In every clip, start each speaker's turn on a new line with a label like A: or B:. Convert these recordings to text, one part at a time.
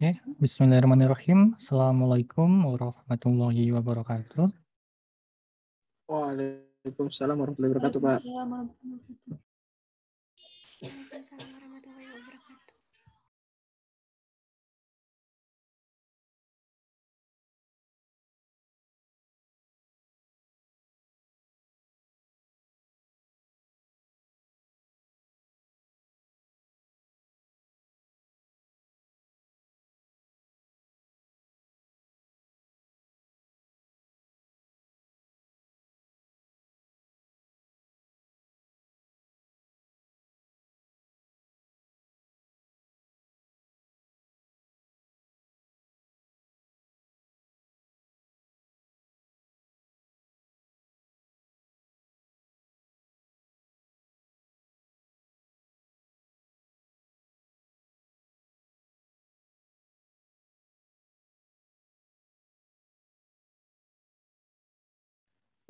A: Oke, Bismillahirrahmanirrahim. Assalamualaikum warahmatullahi wabarakatuh. Waalaikumsalam warahmatullahi wabarakatuh, Pak. Waalaikumsalam warahmatullahi wabarakatuh.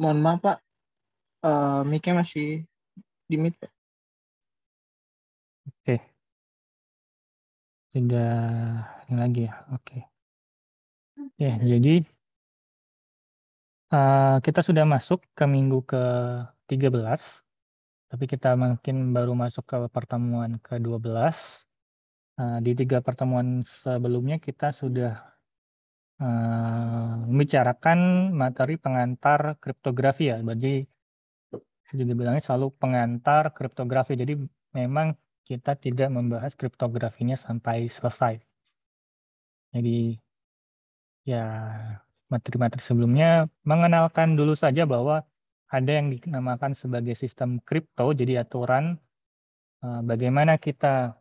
A: mohon maaf pak uh, eh, mic masih di mute pak oke okay. tidak ini lagi ya oke okay. ya yeah, jadi
B: uh, kita sudah masuk ke minggu ke 13 tapi kita mungkin baru masuk ke pertemuan ke 12 uh, eh, di tiga pertemuan sebelumnya kita sudah Eh, membicarakan materi pengantar kriptografi ya. Jadi juga bilangnya selalu pengantar kriptografi. Jadi memang kita tidak membahas kriptografinya sampai selesai. Jadi ya materi-materi sebelumnya mengenalkan dulu saja bahwa ada yang dinamakan sebagai sistem kripto, jadi aturan eh, bagaimana kita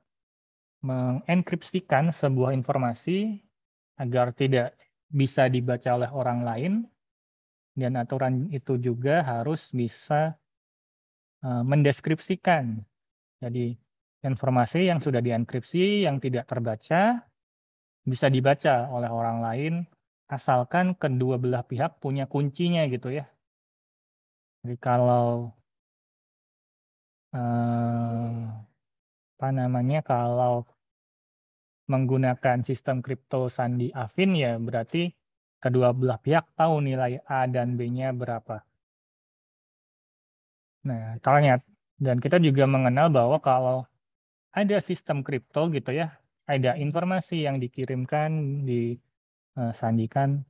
B: mengenkripsikan sebuah informasi agar tidak bisa dibaca oleh orang lain dan aturan itu juga harus bisa eh, mendeskripsikan. Jadi informasi yang sudah dienkripsi yang tidak terbaca bisa dibaca oleh orang lain asalkan kedua belah pihak punya kuncinya gitu ya. Jadi kalau eh, apa namanya kalau menggunakan sistem kripto sandi Afin ya berarti kedua belah pihak tahu nilai A dan B-nya berapa. Nah, kalian dan kita juga mengenal bahwa kalau ada sistem kripto gitu ya, ada informasi yang dikirimkan, disandikan,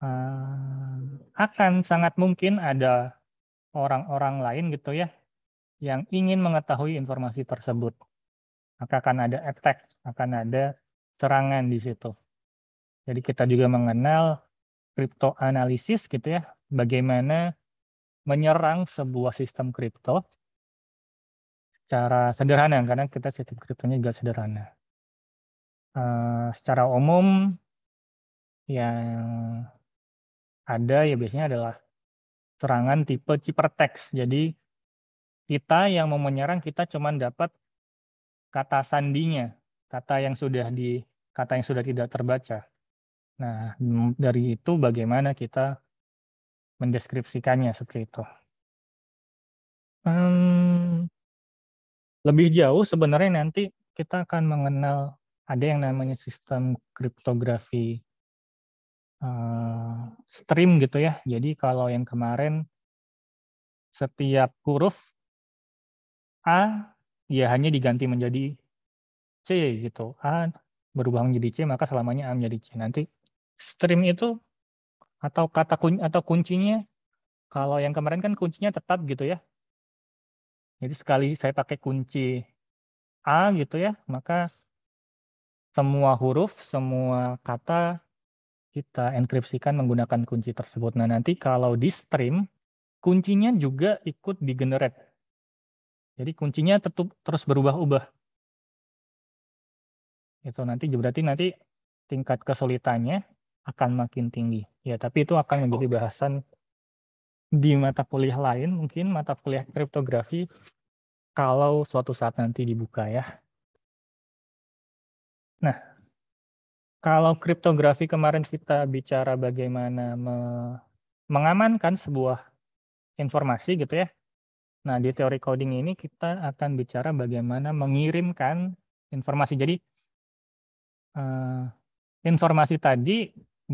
B: eh, akan sangat mungkin ada orang-orang lain gitu ya, yang ingin mengetahui informasi tersebut. Maka akan ada attack akan ada serangan di situ. Jadi kita juga mengenal kripto analisis gitu ya, bagaimana menyerang sebuah sistem kripto secara sederhana, karena kita sistem kriptonya juga sederhana. Uh, secara umum yang ada ya biasanya adalah serangan tipe cipertex. Jadi kita yang mau menyerang kita cuma dapat kata sandinya kata yang sudah di kata yang sudah tidak terbaca. Nah, dari itu bagaimana kita mendeskripsikannya seperti itu.
A: Hmm,
B: lebih jauh sebenarnya nanti kita akan mengenal ada yang namanya sistem kriptografi uh, stream gitu ya. Jadi kalau yang kemarin setiap huruf A ya hanya diganti menjadi C gitu. A kan, berubah menjadi C maka selamanya A menjadi C. Nanti stream itu atau kata kun atau kuncinya kalau yang kemarin kan kuncinya tetap gitu ya. Jadi sekali saya pakai kunci A gitu ya, maka semua huruf, semua kata kita enkripsikan menggunakan kunci tersebut. Nah, nanti kalau di stream, kuncinya juga ikut di generate. Jadi kuncinya tetap terus berubah-ubah itu nanti berarti nanti tingkat kesulitannya akan makin tinggi ya tapi itu akan menjadi bahasan di mata kuliah lain mungkin mata kuliah kriptografi kalau suatu saat nanti dibuka ya nah kalau kriptografi kemarin kita bicara bagaimana me mengamankan sebuah informasi gitu ya nah di teori coding ini kita akan bicara bagaimana mengirimkan informasi jadi uh, informasi tadi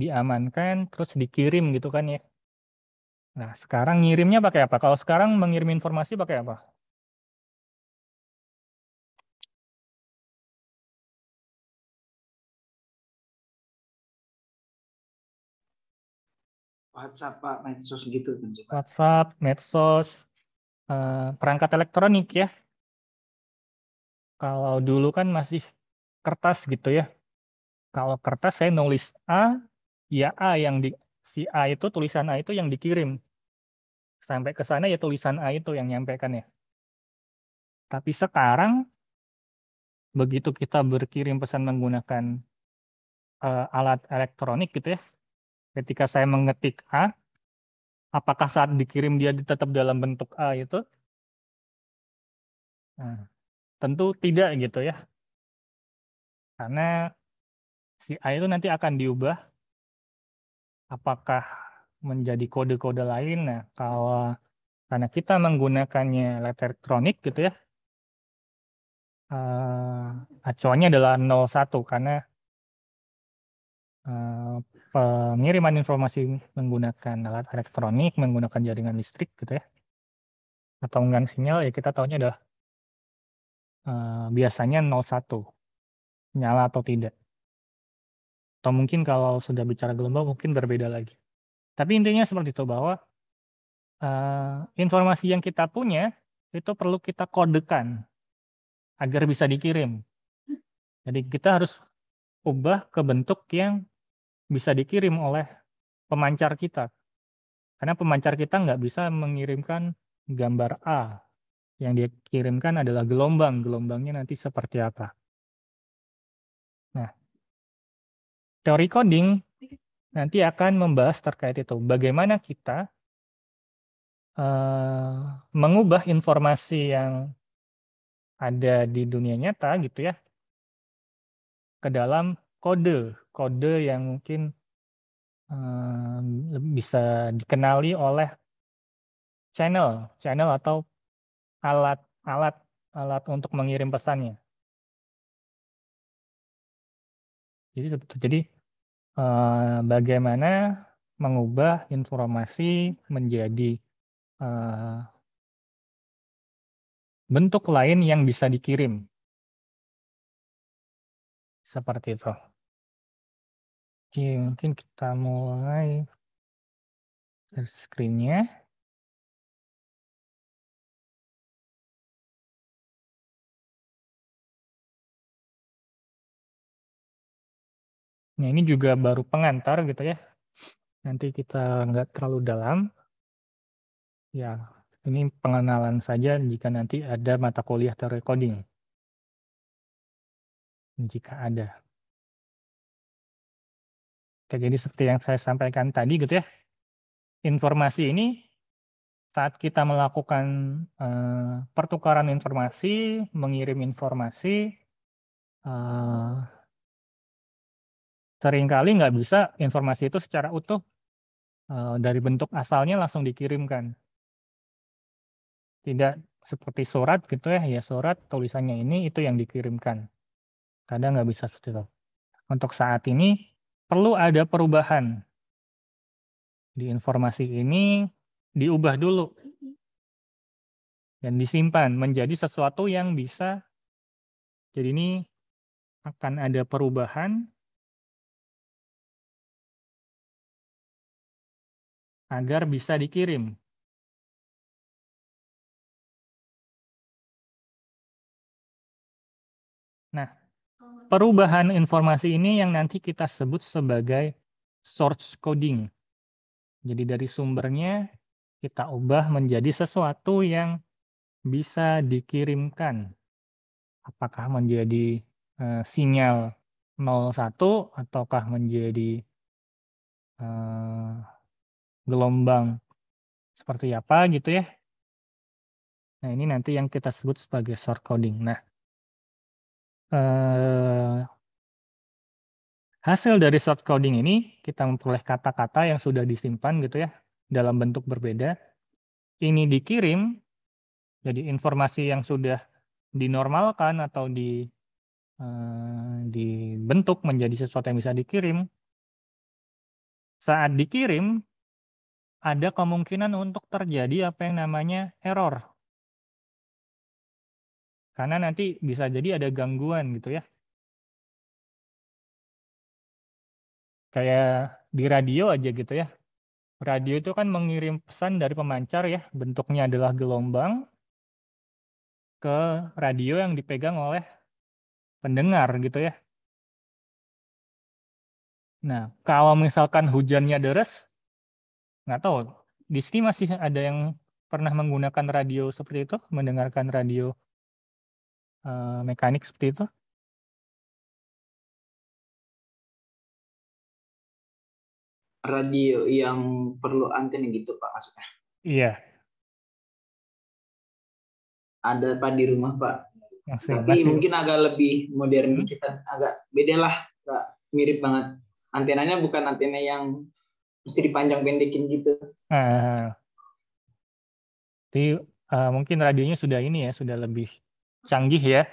B: diamankan terus dikirim gitu kan ya.
A: Nah, sekarang ngirimnya pakai apa? Kalau sekarang mengirim informasi pakai apa? WhatsApp, Pak, medsos gitu kan, WhatsApp, medsos, eh, perangkat elektronik ya.
B: Kalau dulu kan masih kertas gitu ya. Kalau kertas saya nulis A, ya A yang di si A itu tulisan A itu yang dikirim. Sampai ke sana ya tulisan A itu yang nyampaikan ya. Tapi sekarang begitu kita berkirim pesan menggunakan uh, alat elektronik gitu ya. Ketika saya mengetik A, apakah saat dikirim dia tetap dalam bentuk A itu? Nah, tentu tidak gitu ya. Karena si A itu nanti akan diubah apakah menjadi kode-kode lain. Nah, kalau karena kita menggunakannya letter kronik gitu ya, eh, acuannya adalah 01 karena eh, pengiriman informasi menggunakan alat elektronik, menggunakan jaringan listrik gitu ya, atau enggak sinyal ya kita tahunya adalah eh, biasanya 01 nyala atau tidak. Atau mungkin kalau sudah bicara gelombang mungkin berbeda lagi. Tapi intinya seperti itu bahwa uh, informasi yang kita punya itu perlu kita kodekan agar bisa dikirim. Jadi kita harus ubah ke bentuk yang bisa dikirim oleh pemancar kita. Karena pemancar kita nggak bisa mengirimkan gambar A. Yang dia kirimkan adalah gelombang. Gelombangnya nanti seperti apa. Nah, teori coding nanti akan membahas terkait itu bagaimana kita uh, mengubah informasi yang ada di dunia nyata gitu ya ke dalam kode kode yang mungkin uh, bisa dikenali
A: oleh channel channel atau alat alat alat untuk mengirim pesannya
B: jadi jadi Eh, bagaimana mengubah informasi
A: menjadi eh, bentuk lain yang bisa dikirim. Seperti itu. Oke, mungkin kita mulai screen-nya. Nah ini juga baru pengantar gitu ya. Nanti kita nggak terlalu dalam.
B: Ya, ini pengenalan saja jika nanti ada mata kuliah
A: terrecording. Jika ada. Oke, jadi seperti yang saya sampaikan tadi gitu ya. Informasi
B: ini saat kita melakukan eh, pertukaran informasi, mengirim informasi, eh, seringkali nggak bisa informasi itu secara utuh eh, dari bentuk asalnya langsung dikirimkan. Tidak seperti surat gitu ya, ya surat tulisannya ini itu yang dikirimkan. Kadang nggak bisa seperti itu. Untuk saat ini perlu ada perubahan di informasi ini diubah dulu dan disimpan menjadi sesuatu
A: yang bisa. Jadi ini akan ada perubahan agar bisa dikirim. Nah, perubahan informasi ini yang
B: nanti kita sebut sebagai source coding. Jadi dari sumbernya kita ubah menjadi sesuatu yang bisa dikirimkan. Apakah menjadi e, sinyal 01 ataukah menjadi e, gelombang
A: seperti apa gitu ya. Nah, ini nanti yang kita sebut sebagai short coding. Nah, eh,
B: hasil dari short coding ini kita memperoleh kata-kata yang sudah disimpan gitu ya dalam bentuk berbeda. Ini dikirim jadi informasi yang sudah dinormalkan atau di eh, dibentuk menjadi sesuatu yang bisa dikirim. Saat dikirim, ada kemungkinan untuk terjadi apa yang namanya error. Karena nanti bisa jadi ada gangguan gitu ya. Kayak di radio aja gitu ya. Radio itu kan mengirim pesan dari pemancar ya, bentuknya adalah gelombang ke radio yang dipegang oleh pendengar gitu ya. Nah, kalau misalkan hujannya deras. Nggak tahu, di sini masih ada yang pernah menggunakan radio seperti itu, mendengarkan radio
A: uh, mekanik seperti itu? Radio yang perlu antena gitu Pak maksudnya? Iya. Ada Pak di rumah Pak. Masih, Tapi masih. mungkin agak lebih modern hmm. kita agak beda lah, Pak.
B: mirip banget. Antenanya bukan antena yang mesti dipanjang pendekin gitu. Uh, jadi uh, mungkin radionya sudah ini ya, sudah lebih canggih ya.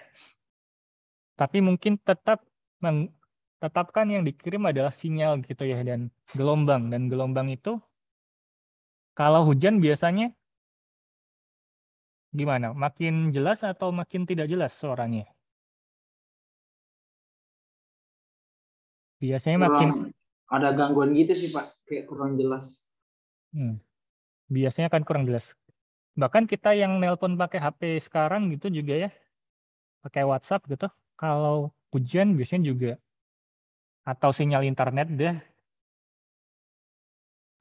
B: Tapi mungkin tetap meng, tetapkan yang dikirim adalah sinyal gitu ya dan gelombang dan gelombang itu
A: kalau hujan biasanya gimana? Makin jelas atau makin tidak jelas suaranya? Biasanya makin ada gangguan gitu sih, Pak kayak kurang jelas. Hmm.
B: Biasanya kan kurang jelas. Bahkan kita yang nelpon pakai HP sekarang gitu juga ya, pakai WhatsApp gitu. Kalau hujan biasanya juga atau sinyal internet deh.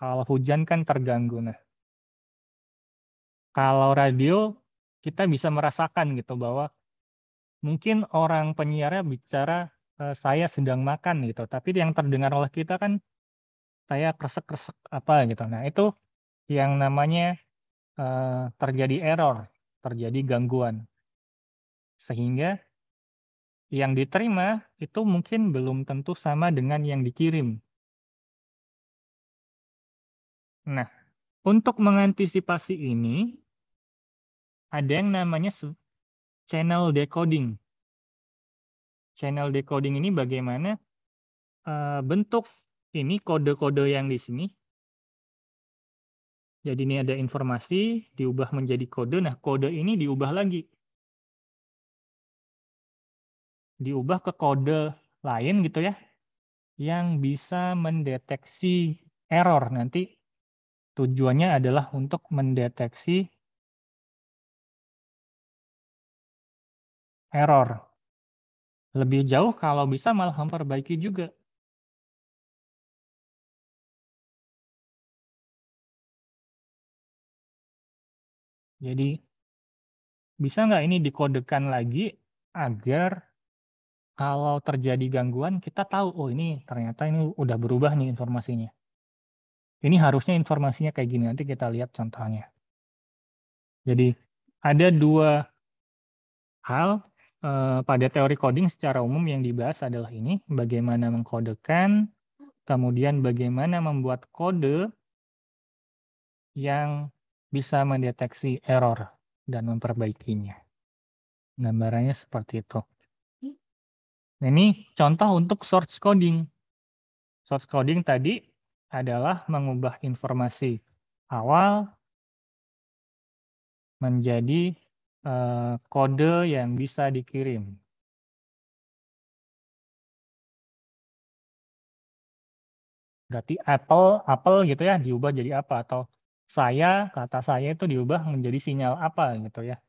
B: Kalau hujan kan terganggu nah. Kalau radio kita bisa merasakan gitu bahwa mungkin orang penyiarnya bicara eh, saya sedang makan gitu, tapi yang terdengar oleh kita kan saya kresek-kresek apa gitu. Nah, itu yang namanya eh, terjadi error, terjadi gangguan. Sehingga yang diterima itu mungkin belum tentu sama dengan yang dikirim. Nah, untuk mengantisipasi ini, ada yang namanya channel decoding. Channel decoding ini bagaimana eh, bentuk ini kode-kode yang di sini. Jadi ini ada informasi, diubah menjadi kode. Nah, kode ini diubah lagi. Diubah ke kode lain gitu ya, yang bisa mendeteksi error. Nanti tujuannya adalah untuk mendeteksi
A: error. Lebih jauh kalau bisa malah memperbaiki juga. Jadi bisa nggak ini dikodekan
B: lagi agar kalau terjadi gangguan kita tahu oh ini ternyata ini udah berubah nih informasinya. Ini harusnya informasinya kayak gini nanti kita lihat contohnya. Jadi ada dua hal eh, pada teori coding secara umum yang dibahas adalah ini bagaimana mengkodekan, kemudian bagaimana membuat kode yang bisa mendeteksi error dan memperbaikinya. Gambarannya seperti itu. Nah, ini contoh untuk source coding. Source coding tadi adalah mengubah informasi
A: awal menjadi eh, kode yang bisa dikirim. Berarti apple, apple gitu ya diubah jadi apa atau
B: saya, kata saya itu diubah menjadi sinyal apa gitu ya.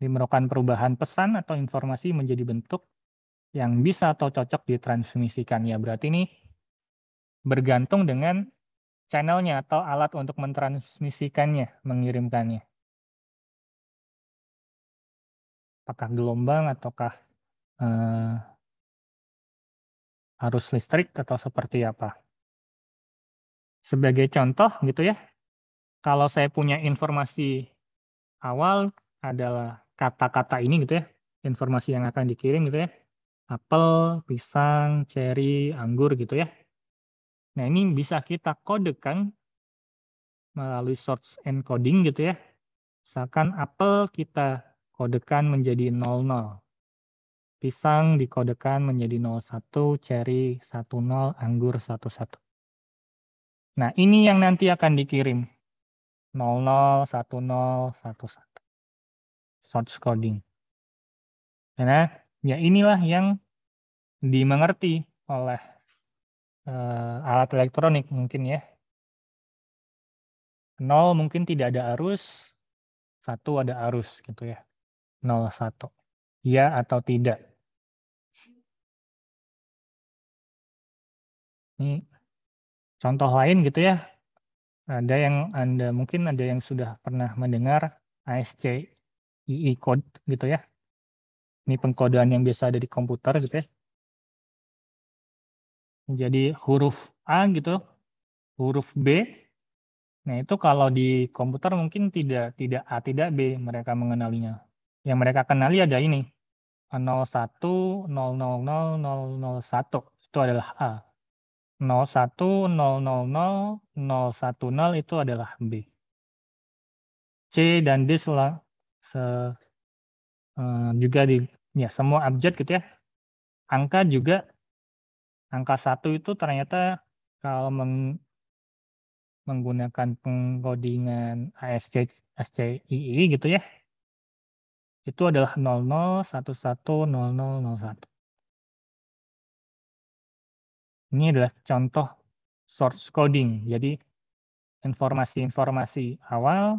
B: merupakan perubahan pesan atau informasi menjadi bentuk yang bisa atau cocok ditransmisikan. Ya berarti ini bergantung dengan channelnya atau alat untuk
A: mentransmisikannya, mengirimkannya. Apakah gelombang ataukah eh,
B: arus listrik atau seperti apa. Sebagai contoh gitu ya, kalau saya punya informasi awal adalah kata-kata ini gitu ya, informasi yang akan dikirim gitu ya. Apel, pisang, cherry, anggur gitu ya. Nah, ini bisa kita kodekan melalui source encoding gitu ya. Misalkan apel kita kodekan menjadi 00. Pisang dikodekan menjadi 01, cherry 10, anggur 11. Nah, ini yang nanti akan dikirim 00, 10, 11. Source coding. Nah, ya inilah yang dimengerti oleh uh, alat elektronik mungkin ya. 0 mungkin tidak ada arus, 1 ada arus gitu ya. 0,
A: 1. Ya atau tidak. Ini hmm, contoh lain gitu ya, ada yang
B: Anda mungkin ada yang sudah pernah mendengar ASCII code gitu ya. Ini pengkodean yang biasa ada di komputer gitu ya. Jadi huruf A gitu, huruf B. Nah, itu kalau di komputer mungkin tidak tidak A, tidak B mereka mengenalinya. Yang mereka kenali ada ini. 01 itu adalah A. 01 000 010 itu adalah B. C dan D sel, se, uh, juga di ya semua abjad gitu ya. Angka juga angka satu itu ternyata kalau meng, menggunakan pengkodingan ASC, SCII gitu ya. Itu adalah 00110001. Ini adalah contoh source coding. Jadi informasi-informasi awal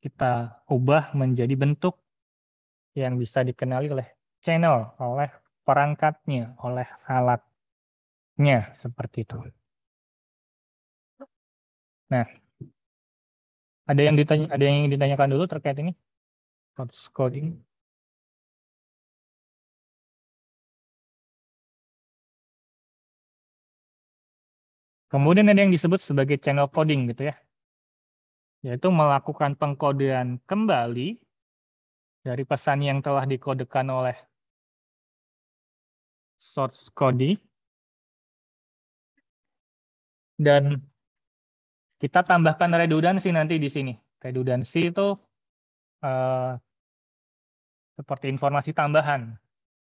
B: kita ubah menjadi bentuk yang bisa dikenali oleh channel, oleh perangkatnya,
A: oleh alatnya, seperti itu. Nah, ada yang ditanya, ada yang ingin ditanyakan dulu terkait ini source coding. Kemudian ada yang disebut
B: sebagai channel coding gitu ya. Yaitu melakukan pengkodean kembali
A: dari pesan yang telah dikodekan oleh source code dan
B: kita tambahkan redundansi nanti di sini. Redundansi itu uh, seperti informasi tambahan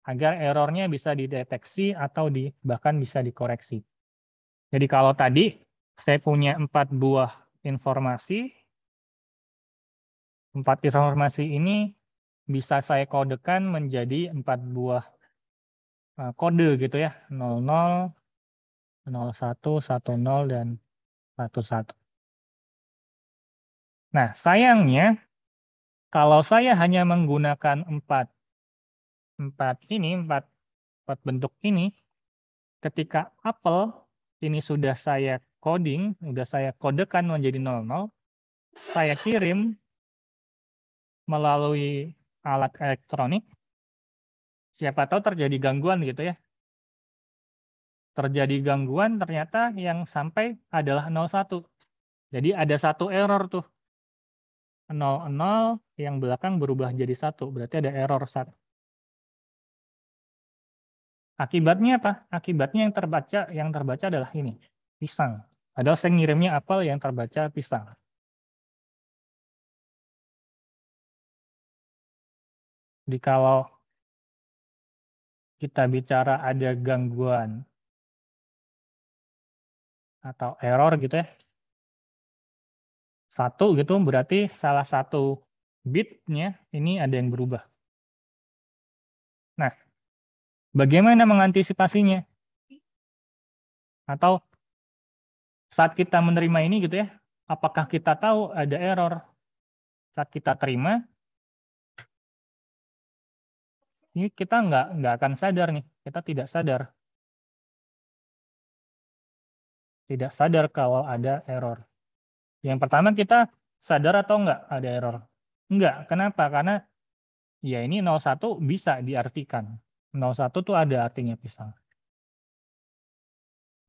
B: agar errornya bisa dideteksi atau di, bahkan bisa dikoreksi. Jadi kalau tadi saya punya empat buah informasi, empat informasi ini bisa saya kodekan menjadi empat buah eh, kode gitu ya, 00, 01, 10, dan 11. Nah, sayangnya kalau saya hanya menggunakan empat empat ini, empat empat bentuk ini, ketika apel ini sudah saya coding, sudah saya kodekan menjadi 00, saya kirim melalui alat elektronik, siapa tahu terjadi gangguan gitu ya. Terjadi gangguan ternyata yang sampai adalah 01. Jadi ada satu error tuh. 00 yang belakang berubah jadi satu berarti ada error satu. Akibatnya apa? Akibatnya yang terbaca yang terbaca adalah ini, pisang. Padahal saya
A: ngirimnya apel yang terbaca pisang. Jadi kalau kita bicara ada gangguan atau error
B: gitu ya. Satu gitu berarti salah satu
A: bitnya ini ada yang berubah. Nah, Bagaimana mengantisipasinya? Atau saat
B: kita menerima ini gitu ya, apakah kita tahu ada error saat kita terima?
A: Ini kita nggak nggak akan sadar nih, kita tidak sadar, tidak sadar kalau
B: ada error. Yang pertama kita sadar atau nggak ada error? Nggak. Kenapa? Karena ya ini 01 bisa diartikan. 01 tuh ada artinya pisang.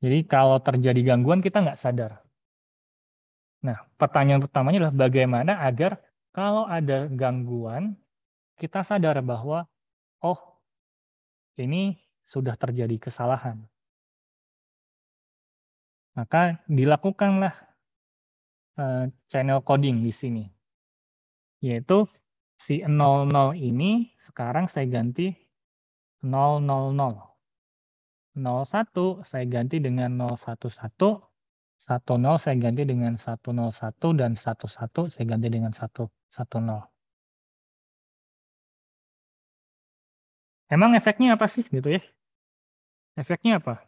B: Jadi kalau terjadi gangguan kita nggak sadar. Nah, pertanyaan pertamanya adalah bagaimana agar kalau ada gangguan kita sadar bahwa oh ini sudah terjadi kesalahan. Maka dilakukanlah eh, channel coding di sini. Yaitu si 00 ini sekarang saya ganti 0, 1 saya ganti dengan 011, 10 saya ganti dengan 101, dan 11 saya ganti dengan 110.
A: Emang efeknya apa sih gitu ya? Efeknya apa?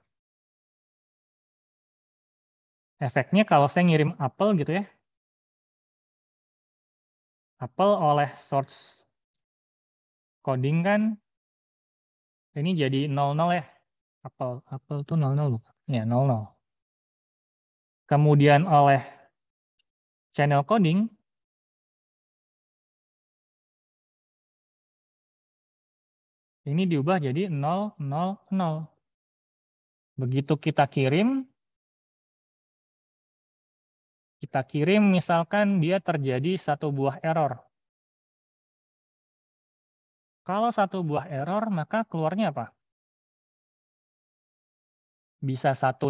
A: Efeknya kalau saya ngirim apel gitu ya. Apel oleh source coding kan ini jadi 00 ya. Apple, Apple tuh 00 loh. Ya, 00. Kemudian oleh channel coding, ini diubah jadi 000. Begitu kita kirim,
B: kita kirim misalkan dia terjadi satu buah error.
A: Kalau satu buah error, maka keluarnya apa? Bisa 100,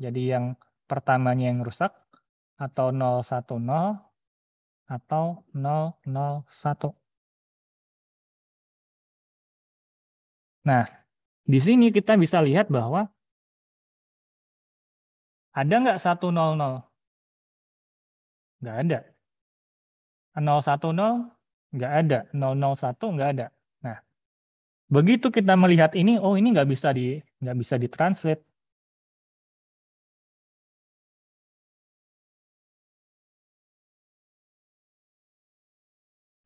A: jadi yang pertamanya yang rusak, atau 010, atau 001. Nah, di sini kita bisa lihat bahwa ada nggak 100? Nggak ada. 010
B: nggak ada. 001 nggak ada. Begitu kita melihat ini, oh ini nggak
A: bisa di nggak bisa ditranslate.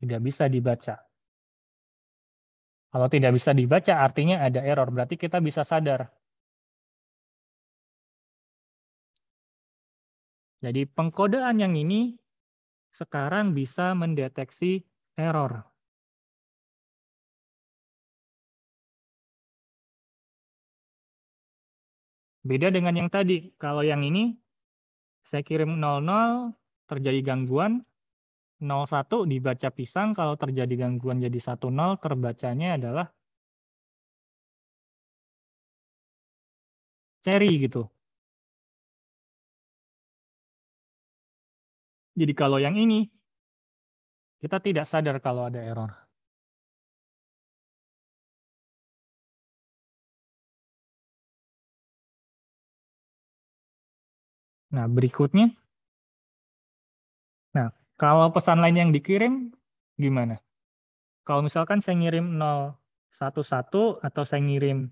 A: Tidak bisa dibaca. Kalau tidak bisa dibaca, artinya ada error. Berarti kita bisa sadar. Jadi pengkodean yang ini sekarang bisa mendeteksi error. Beda dengan yang tadi. Kalau yang ini,
B: saya kirim 00, terjadi gangguan, 01 dibaca pisang,
A: kalau terjadi gangguan jadi 10, terbacanya adalah cherry gitu. Jadi kalau yang ini, kita tidak sadar kalau ada error. Nah, berikutnya. Nah, kalau pesan lain yang dikirim,
B: gimana? Kalau misalkan saya ngirim 011 atau saya ngirim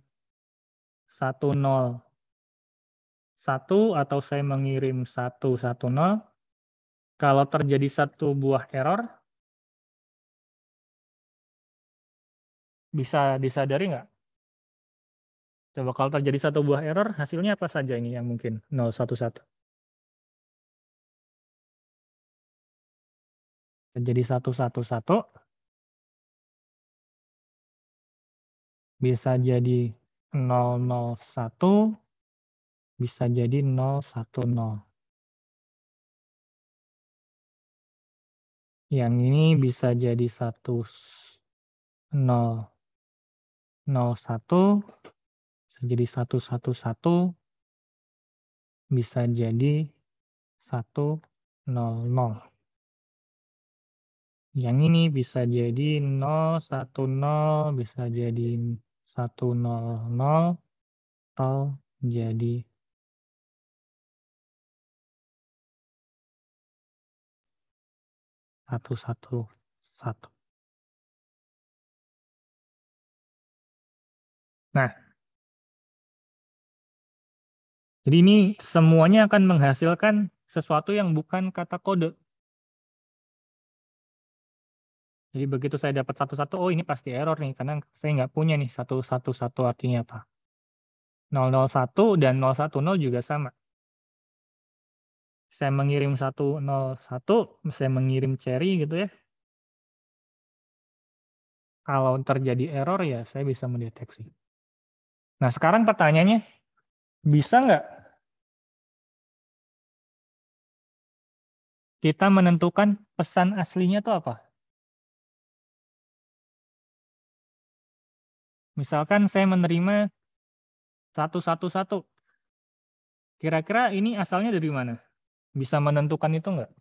B: 101 atau saya mengirim
A: 110, kalau terjadi satu buah error, bisa disadari nggak?
B: Coba kalau terjadi satu buah error, hasilnya apa saja ini yang mungkin 011?
A: Jadi satu, satu, satu. Bisa jadi nol nol satu bisa jadi nol satu nol Yang ini bisa jadi satu nol nol satu bisa jadi satu bisa jadi satu nol nol yang ini
B: bisa jadi 010, bisa jadi 100,
A: atau jadi 111. Nah, jadi ini semuanya akan menghasilkan sesuatu yang bukan kata kode.
B: Jadi begitu saya dapat satu-satu, oh ini pasti error nih, karena saya nggak punya nih satu-satu-satu artinya apa. 001 dan 010 juga sama. Saya mengirim 101, saya mengirim cherry gitu ya.
A: Kalau terjadi error ya saya bisa mendeteksi. Nah sekarang pertanyaannya, bisa nggak kita menentukan pesan aslinya itu apa? Misalkan saya menerima satu satu satu, Kira-kira ini asalnya dari mana? Bisa menentukan itu enggak?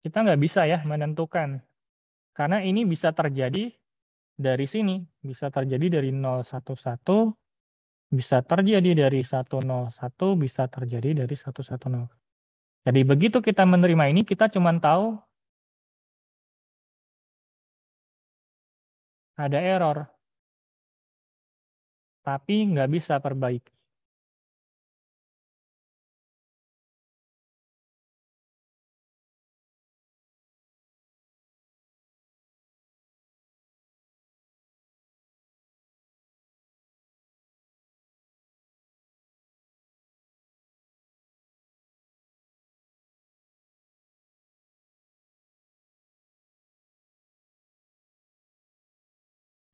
A: kita nggak bisa ya menentukan. Karena ini bisa terjadi dari sini,
B: bisa terjadi dari 011 bisa terjadi dari 101, bisa terjadi dari 110. Jadi begitu kita menerima ini, kita cuma tahu
A: ada error, tapi nggak bisa perbaiki.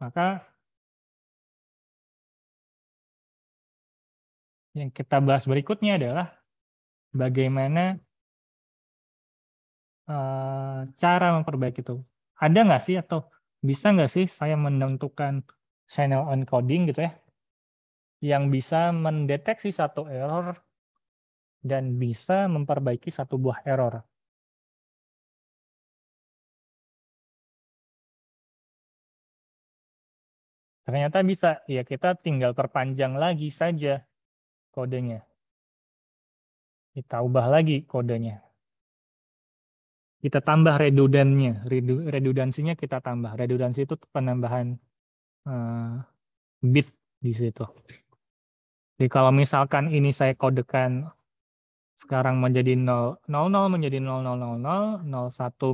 A: Maka yang kita bahas berikutnya adalah bagaimana
B: eh, cara memperbaiki itu. Ada nggak sih atau bisa nggak sih saya menentukan channel encoding gitu ya yang bisa mendeteksi satu error
A: dan bisa memperbaiki satu buah error. Ternyata bisa, ya kita tinggal perpanjang lagi saja kodenya.
B: Kita ubah lagi kodenya. Kita tambah redundannya, redundansinya kita tambah. Redundansi itu penambahan eh, bit di situ. Jadi kalau misalkan ini saya kodekan sekarang menjadi 0, 00 menjadi 0000, 01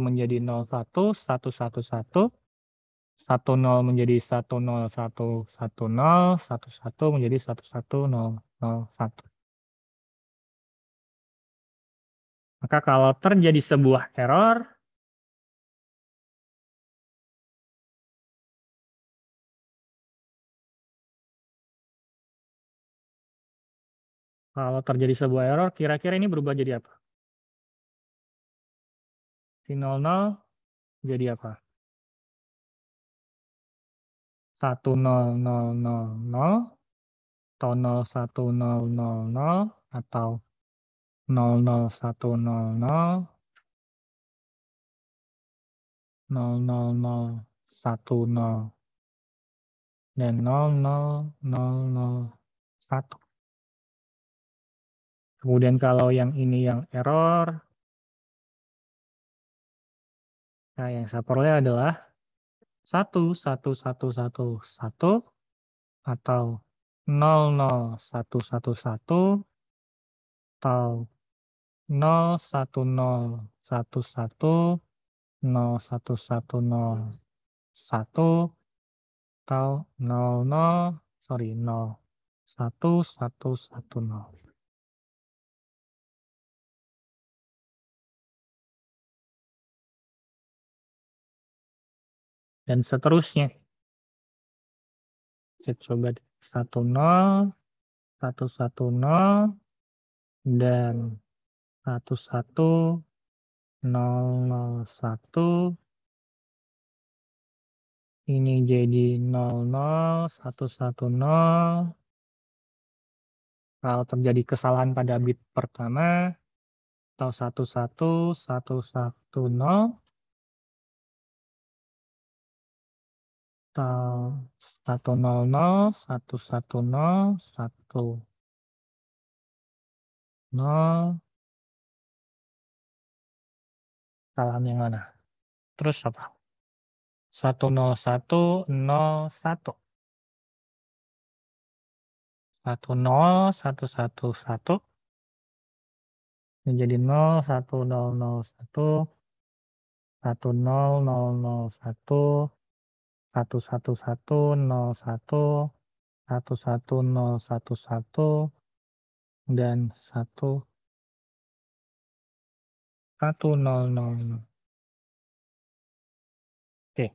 B: menjadi 01, 111, satu nol menjadi satu satu satu nol nol satu satu menjadi satu satu nol nol satu
A: Maka kalau terjadi sebuah error, kalau terjadi sebuah error, kira-kira ini berubah jadi apa? Si nol nol jadi apa? 1000 atau 01000 atau 00100 00010 dan 00001. Kemudian kalau yang ini yang error,
B: nah yang saya peroleh adalah satu satu satu satu satu atau nol nol satu satu satu atau nol satu nol satu satu nol satu satu nol satu
A: atau nol nol sorry, nol satu satu satu nol dan seterusnya. Saya coba satu nol, dan satu, ini jadi nol, kalau terjadi kesalahan pada bit pertama atau nol. satu nol nol satu satu nol satu nol salam yang mana terus apa satu nol satu nol satu satu nol satu satu satu menjadi nol satu nol nol satu
B: satu nol nol nol satu satu 11011
A: dan 1 1000. Oke.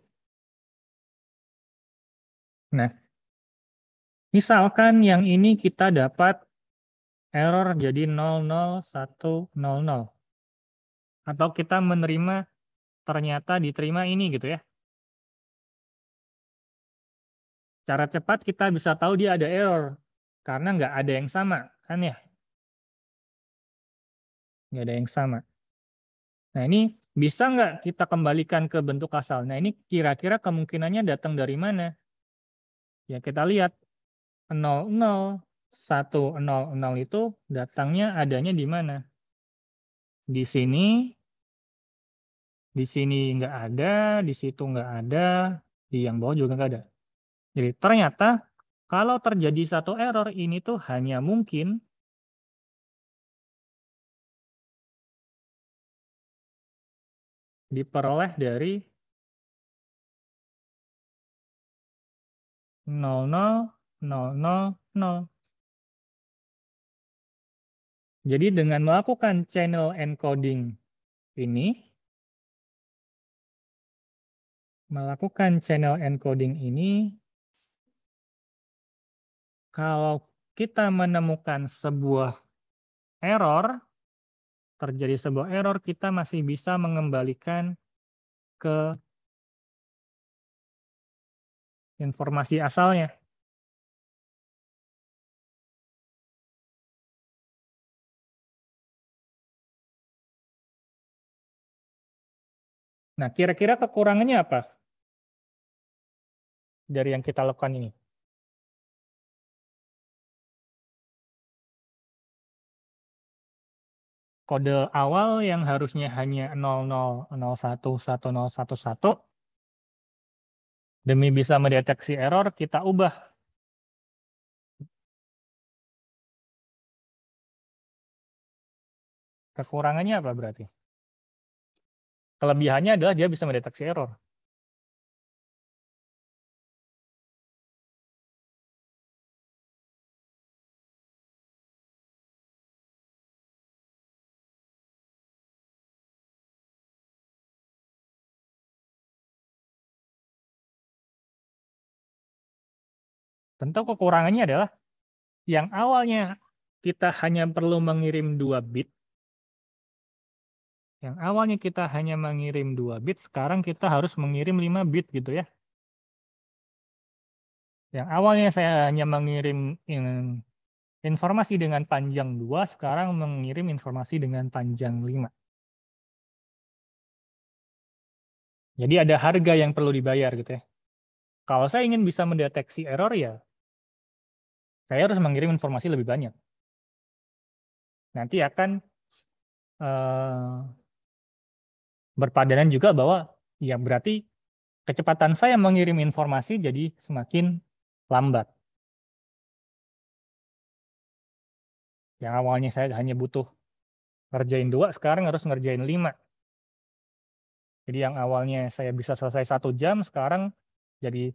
A: Nah, misalkan yang ini kita dapat
B: error jadi 00100 atau kita menerima ternyata diterima ini gitu ya. Cara cepat kita bisa tahu dia ada error karena nggak ada yang sama, kan ya? Nggak ada yang sama. Nah ini bisa nggak kita kembalikan ke bentuk asal? Nah ini kira-kira kemungkinannya datang dari mana? Ya kita lihat 00, 100 itu datangnya adanya di mana? Di sini, di sini nggak ada, di situ nggak ada, di yang bawah juga nggak ada.
A: Jadi ternyata kalau terjadi satu error ini tuh hanya mungkin diperoleh dari 0, 0, 0, 0, 0.
B: Jadi dengan melakukan channel encoding ini,
A: melakukan channel encoding ini,
B: kalau kita menemukan sebuah error, terjadi sebuah error, kita masih bisa mengembalikan
A: ke informasi asalnya. Nah, kira-kira kekurangannya apa dari yang kita lakukan ini? kode awal yang harusnya hanya 00011011 demi bisa mendeteksi error kita ubah Kekurangannya apa berarti? Kelebihannya adalah dia bisa mendeteksi error. Tentu kekurangannya adalah yang awalnya kita hanya
B: perlu mengirim 2 bit. Yang awalnya kita hanya mengirim 2 bit, sekarang kita harus mengirim 5 bit gitu ya. Yang awalnya saya hanya mengirim informasi dengan panjang 2, sekarang mengirim informasi dengan panjang 5. Jadi ada harga yang perlu dibayar gitu ya. Kalau saya ingin bisa
A: mendeteksi error ya, saya harus mengirim informasi lebih banyak. Nanti akan uh, eh,
B: berpadanan juga bahwa ya berarti kecepatan saya mengirim informasi jadi semakin
A: lambat. Yang awalnya saya hanya butuh ngerjain dua, sekarang harus ngerjain lima.
B: Jadi yang awalnya saya bisa selesai satu jam, sekarang jadi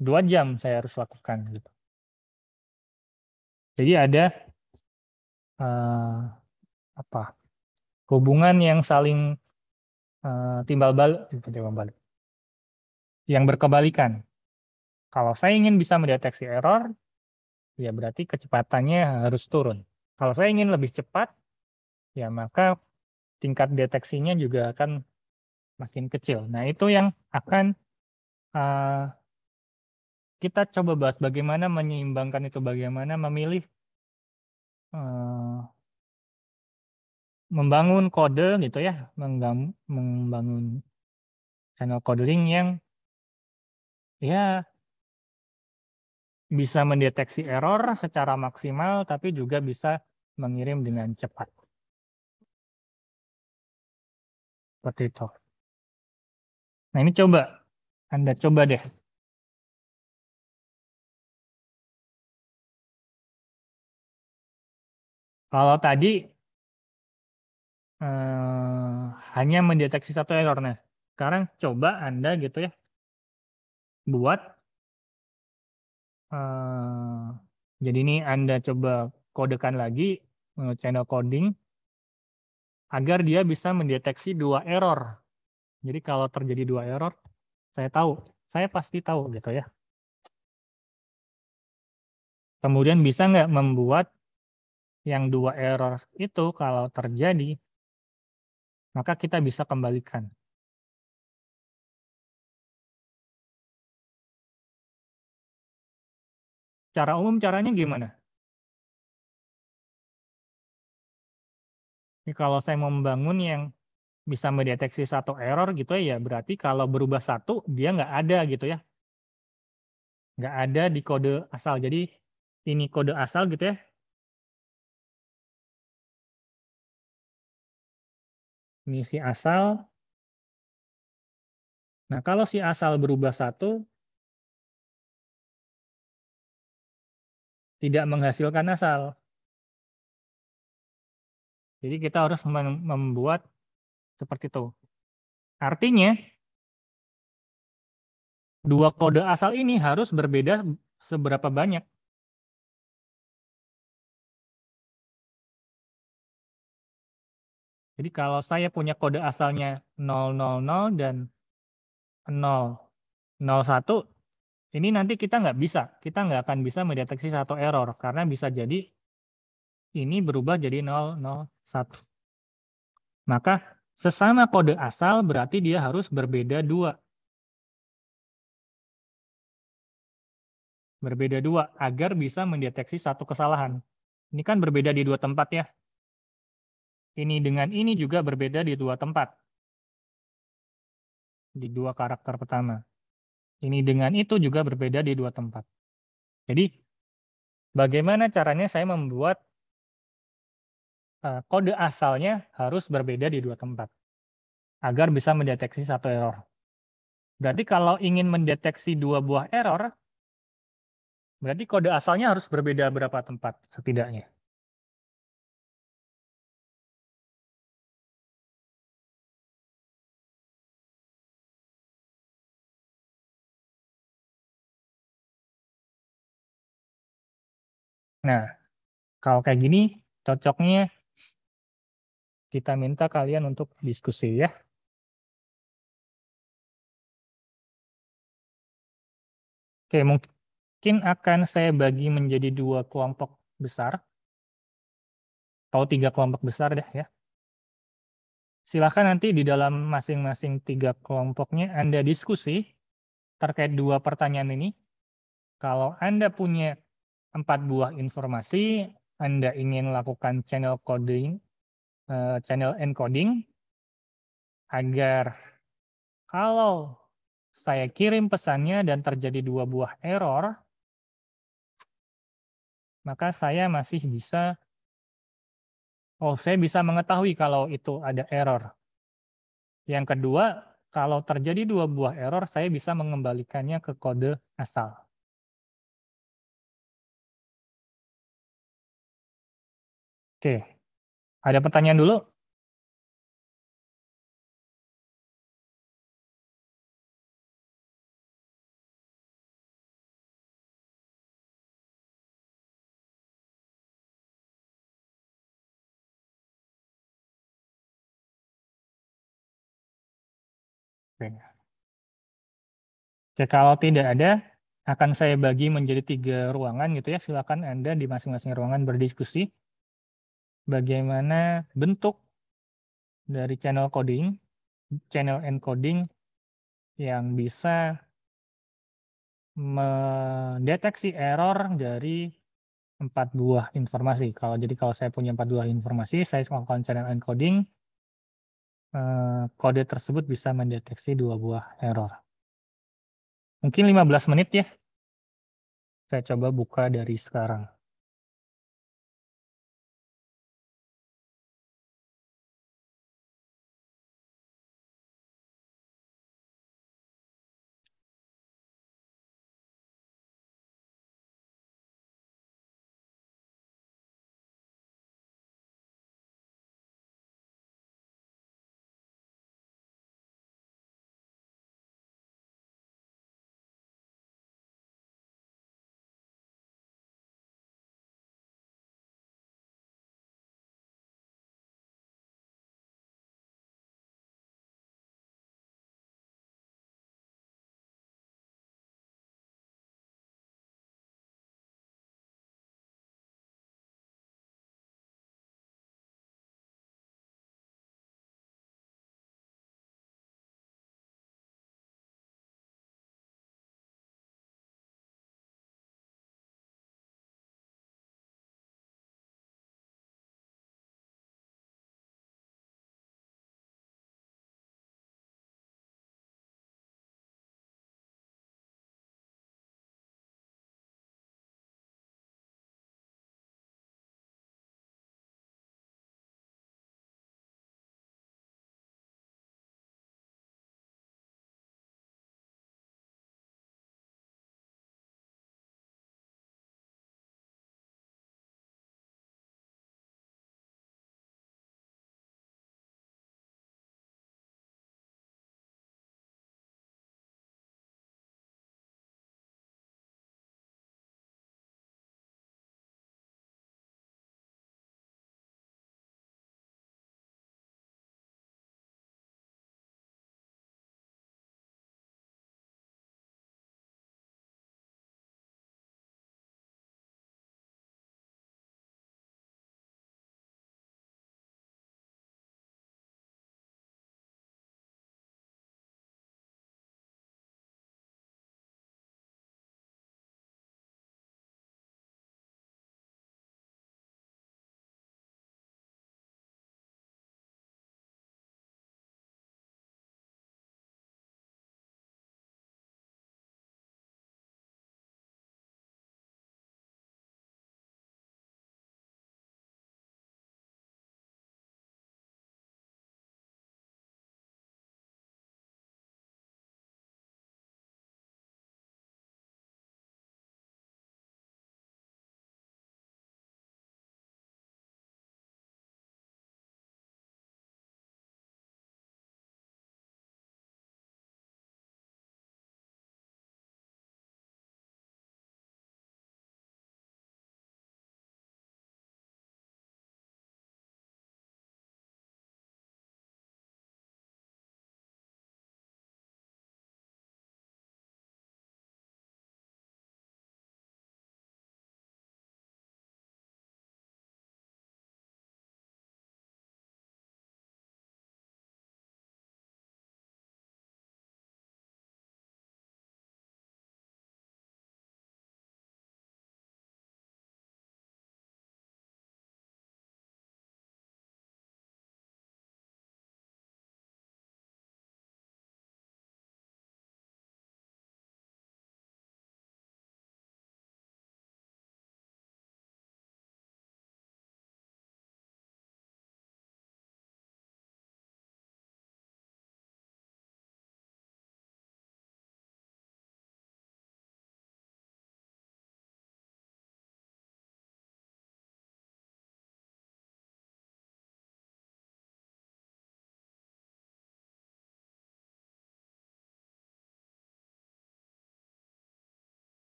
B: dua jam
A: saya harus lakukan gitu. Jadi ada uh, apa hubungan yang saling uh,
B: timbal balik, timbal balik, yang berkebalikan. Kalau saya ingin bisa mendeteksi error, ya berarti kecepatannya harus turun. Kalau saya ingin lebih cepat, ya maka tingkat deteksinya juga akan makin kecil. Nah itu yang akan uh, kita coba bahas bagaimana menyeimbangkan itu, bagaimana memilih
A: uh, membangun kode gitu ya, membangun channel coding yang ya
B: bisa mendeteksi error secara maksimal, tapi juga bisa mengirim
A: dengan cepat. Seperti itu. Nah ini coba, Anda coba deh Kalau tadi eh, hanya mendeteksi satu error.
B: Nah, sekarang coba Anda gitu ya, buat, eh, jadi ini Anda coba kodekan lagi channel coding, agar dia bisa mendeteksi dua error. Jadi kalau terjadi dua error, saya tahu, saya pasti tahu gitu ya. Kemudian bisa nggak membuat yang dua
A: error itu kalau terjadi, maka kita bisa kembalikan. Cara umum caranya gimana? Ini kalau saya mau membangun yang bisa mendeteksi satu error
B: gitu ya, berarti kalau berubah satu, dia nggak ada gitu ya. Nggak
A: ada di kode asal. Jadi ini kode asal gitu ya, Ini si asal. Nah, kalau si asal berubah satu, tidak menghasilkan asal. Jadi kita harus membuat seperti itu. Artinya, dua kode asal ini harus berbeda seberapa banyak. Jadi kalau saya punya kode asalnya 000
B: dan 001, ini nanti kita nggak bisa. Kita nggak akan bisa mendeteksi satu error, karena bisa jadi ini berubah jadi 001. Maka sesama kode asal berarti dia harus berbeda dua. Berbeda dua, agar bisa mendeteksi satu kesalahan. Ini kan berbeda di dua tempat ya. Ini dengan ini juga berbeda di dua tempat. Di dua karakter pertama. Ini dengan itu juga berbeda di dua tempat. Jadi, bagaimana caranya saya membuat eh, kode asalnya harus berbeda di dua tempat agar bisa mendeteksi satu error. Berarti kalau ingin mendeteksi dua buah error,
A: berarti kode asalnya harus berbeda berapa tempat setidaknya. Nah, kalau kayak gini cocoknya kita minta kalian untuk diskusi ya. Oke, mungkin akan saya bagi menjadi dua kelompok besar.
B: Atau tiga kelompok besar deh ya. Silahkan nanti di dalam masing-masing tiga kelompoknya Anda diskusi terkait dua pertanyaan ini. Kalau Anda punya empat buah informasi, Anda ingin lakukan channel coding, eh, channel encoding, agar kalau saya kirim pesannya dan terjadi dua buah error, maka saya masih bisa, oh saya bisa mengetahui kalau itu ada error. Yang kedua,
A: kalau terjadi dua buah error, saya bisa mengembalikannya ke kode asal. Oke, ada pertanyaan dulu? Oke, kalau tidak ada, akan saya bagi
B: menjadi tiga ruangan gitu ya. Silakan Anda di masing-masing ruangan berdiskusi bagaimana bentuk dari channel coding, channel encoding yang bisa mendeteksi error dari empat buah informasi. Kalau jadi kalau saya punya empat buah informasi, saya melakukan channel encoding, eh, kode tersebut bisa
A: mendeteksi dua buah error. Mungkin 15 menit ya. Saya coba buka dari sekarang.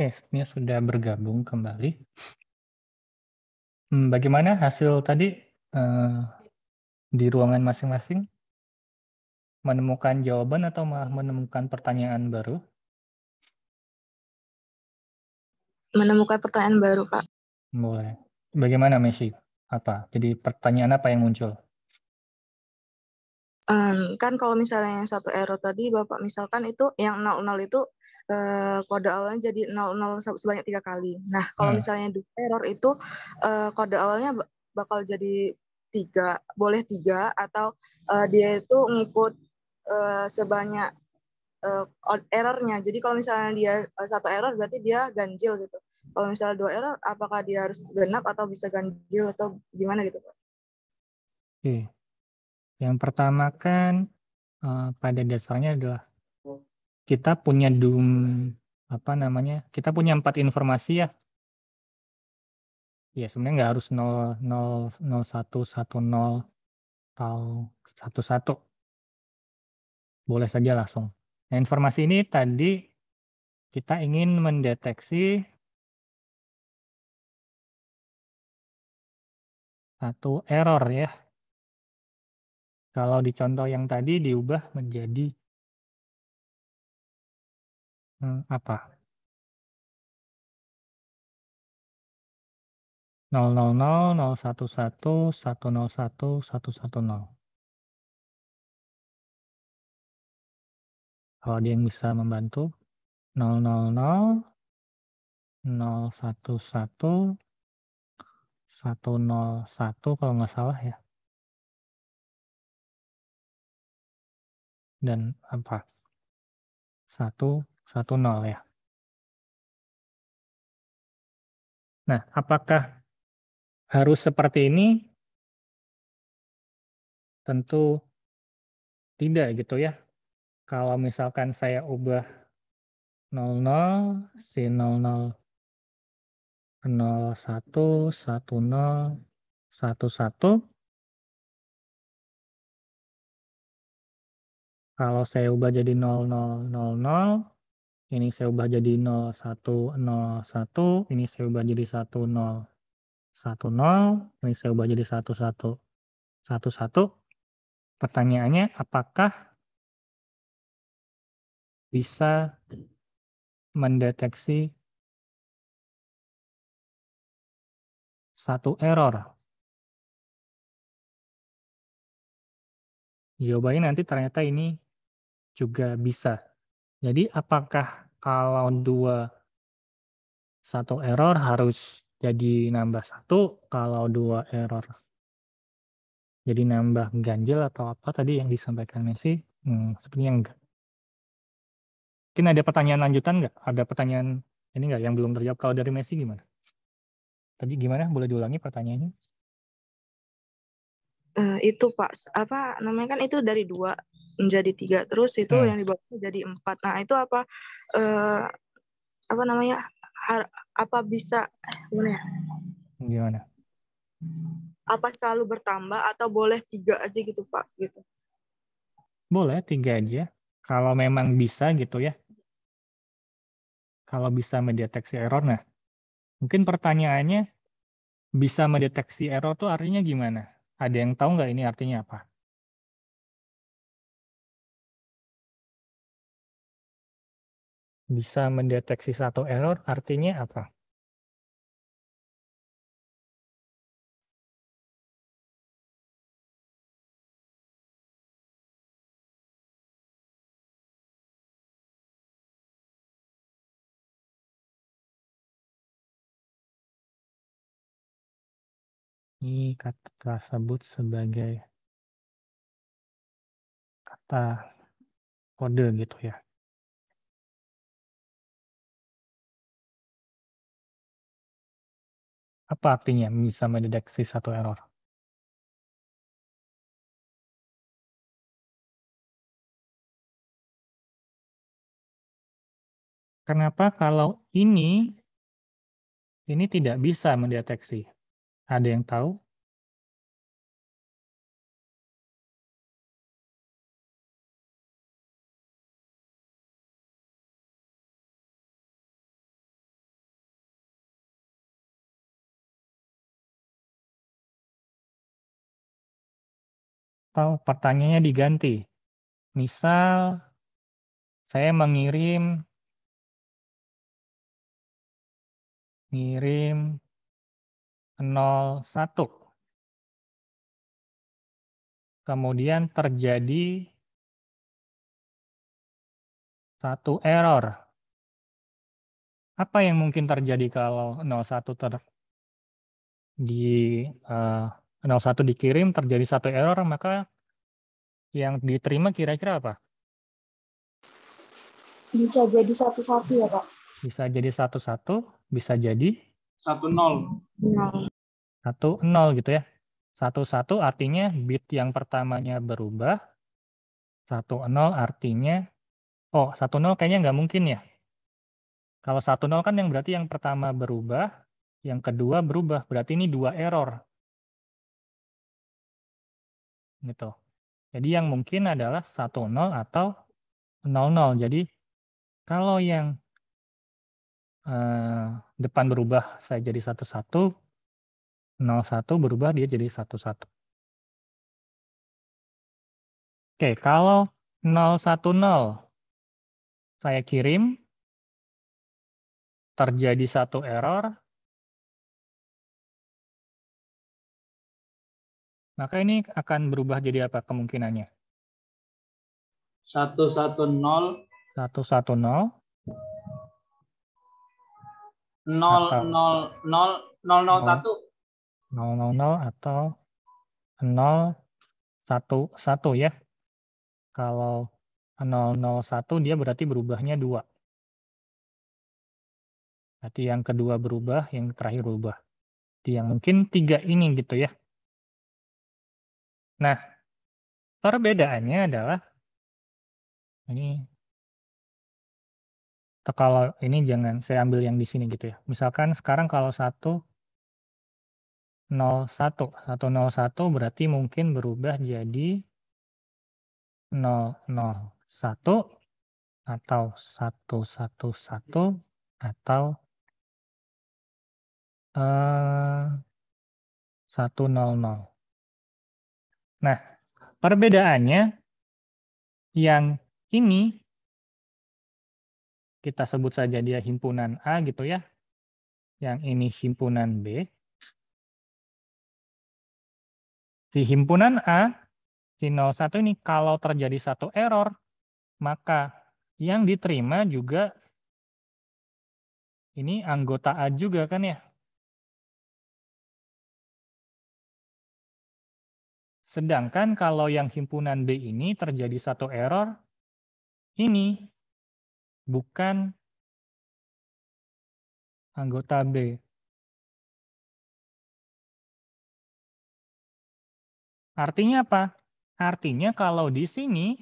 A: Oke, sepertinya sudah bergabung kembali. Hmm, bagaimana
B: hasil tadi uh, di ruangan masing-masing? Menemukan jawaban atau malah menemukan pertanyaan baru?
A: Menemukan pertanyaan baru, Pak.
B: Boleh. Bagaimana, Messi? Apa? Jadi pertanyaan apa yang muncul?
A: um, kan
B: kalau misalnya yang satu error tadi bapak misalkan itu yang 00 itu uh, kode awalnya
A: jadi 00 sebanyak tiga kali. Nah kalau hmm. misalnya dua error itu uh, kode awalnya bakal jadi tiga, boleh tiga atau uh, dia itu ngikut uh, sebanyak uh, errornya. Jadi kalau misalnya dia satu error berarti dia ganjil gitu. Kalau misalnya dua error, apakah dia harus genap atau bisa ganjil atau gimana gitu, Pak?
B: Oke. Yang pertama kan uh, pada dasarnya adalah kita punya doom apa namanya? Kita punya empat informasi ya. Ya sebenarnya nggak harus 0, 0, 0, 1, 1, 0 atau 1, 1.
A: Boleh saja langsung. Nah informasi ini tadi kita ingin mendeteksi satu error ya kalau di contoh yang tadi diubah menjadi hmm, apa? 000 011 101 110. Kalau ada yang bisa membantu 000 011 101 kalau nggak salah ya. dan apa? 1, 1, 0 ya. Nah, apakah harus seperti ini? Tentu
B: tidak gitu ya. Kalau misalkan saya ubah 00,
A: C00 01, 10, 11, Kalau saya ubah jadi 0000, ini saya ubah jadi
B: 0101, ini saya ubah jadi 1010, ini saya ubah jadi 1111. Pertanyaannya apakah
A: bisa mendeteksi satu error. Jawabannya nanti ternyata ini juga bisa. Jadi apakah kalau dua
B: satu error harus jadi nambah satu, kalau dua error jadi nambah ganjil atau apa tadi yang disampaikan Messi? Hmm, sepertinya enggak. Mungkin ada pertanyaan lanjutan enggak? Ada pertanyaan ini enggak yang belum terjawab? Kalau dari Messi gimana? Tadi gimana? Boleh diulangi pertanyaannya?
A: Uh, itu Pak, apa namanya kan itu dari dua
B: menjadi tiga terus itu hmm. yang di bawah jadi empat nah itu apa uh, apa namanya har, apa bisa gimana ya gimana
A: apa selalu bertambah atau boleh tiga aja gitu pak gitu
B: boleh tiga aja kalau memang bisa gitu ya kalau bisa mendeteksi error nah mungkin pertanyaannya bisa mendeteksi
A: error tuh artinya gimana ada yang tahu nggak ini artinya apa bisa mendeteksi satu error artinya apa? ini kata sebut sebagai kata kode gitu ya. Apa artinya bisa mendeteksi satu error? Kenapa kalau ini, ini tidak bisa mendeteksi? Ada yang tahu? atau pertanyaannya diganti. Misal, saya mengirim ngirim 01. Kemudian terjadi satu error. Apa yang mungkin terjadi kalau 01 ter di
B: uh, 01 dikirim terjadi satu error maka yang diterima kira-kira apa?
A: Bisa jadi satu-satu ya Pak.
B: Bisa jadi satu-satu, bisa jadi satu nol. Satu nol gitu ya. Satu satu artinya bit yang pertamanya berubah. Satu nol artinya oh satu nol kayaknya nggak mungkin ya. Kalau satu nol kan yang berarti yang pertama berubah, yang kedua berubah. Berarti ini dua error
A: gitu. Jadi yang mungkin adalah nol atau nol. Jadi kalau yang
B: eh, depan berubah saya jadi nol satu berubah
A: dia jadi satu. Oke, kalau nol saya kirim terjadi satu error maka ini akan berubah jadi apa kemungkinannya? 110
B: 110 0 0 0 atau 0 1 1 ya. Kalau 0 atau 0 1 ya. Kalau 001 dia berarti berubahnya 2. Berarti yang kedua berubah, yang terakhir berubah. Jadi yang mungkin tiga ini gitu
A: ya. Nah, perbedaannya adalah ini atau kalau ini jangan saya
B: ambil yang di sini gitu ya. Misalkan sekarang kalau 1 01. 1 berarti mungkin berubah jadi 001 atau 111 atau
A: eh, 100. Nah, perbedaannya
B: yang ini kita sebut saja dia himpunan A gitu ya. Yang ini himpunan B. Si himpunan A, si 01 ini kalau terjadi satu
A: error, maka yang diterima juga ini anggota A juga kan ya.
B: Sedangkan kalau yang himpunan B ini terjadi satu
A: error, ini bukan anggota B. Artinya apa? Artinya kalau di sini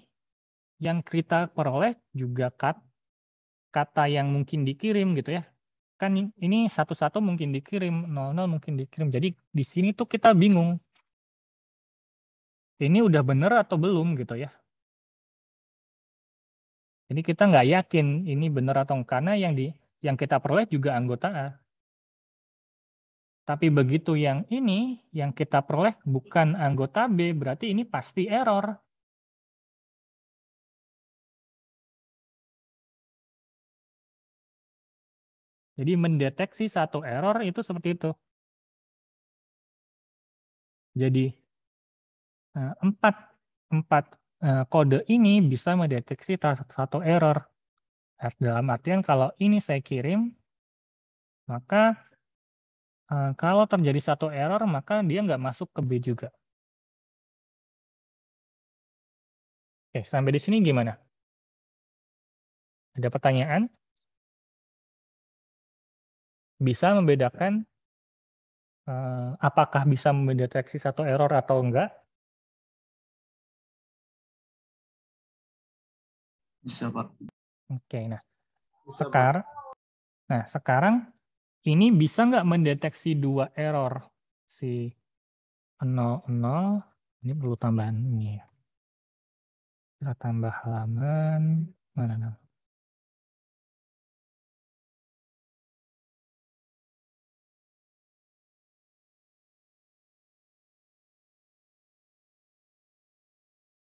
B: yang kita peroleh juga kat, kata yang mungkin dikirim gitu ya. Kan ini satu-satu mungkin dikirim, nol-nol mungkin dikirim. Jadi di sini tuh kita bingung ini udah bener atau belum gitu ya. Ini kita nggak yakin ini benar atau enggak karena yang di yang kita peroleh juga anggota A. Tapi begitu yang ini yang
A: kita peroleh bukan anggota B, berarti ini pasti error. Jadi mendeteksi satu error itu seperti itu. Jadi Eh, empat empat eh, kode ini
B: bisa mendeteksi satu error. Nah, dalam artian kalau ini saya kirim,
A: maka eh, kalau terjadi satu error, maka dia nggak masuk ke B juga. Oke, sampai di sini gimana? Ada pertanyaan? Bisa membedakan apakah bisa mendeteksi satu error atau enggak? Bisa, Pak. Oke, nah. sekar, sekarang
B: Nah, sekarang ini bisa nggak mendeteksi dua error si
A: 00 ini perlu tambahan ini ya. Kita tambah halaman mana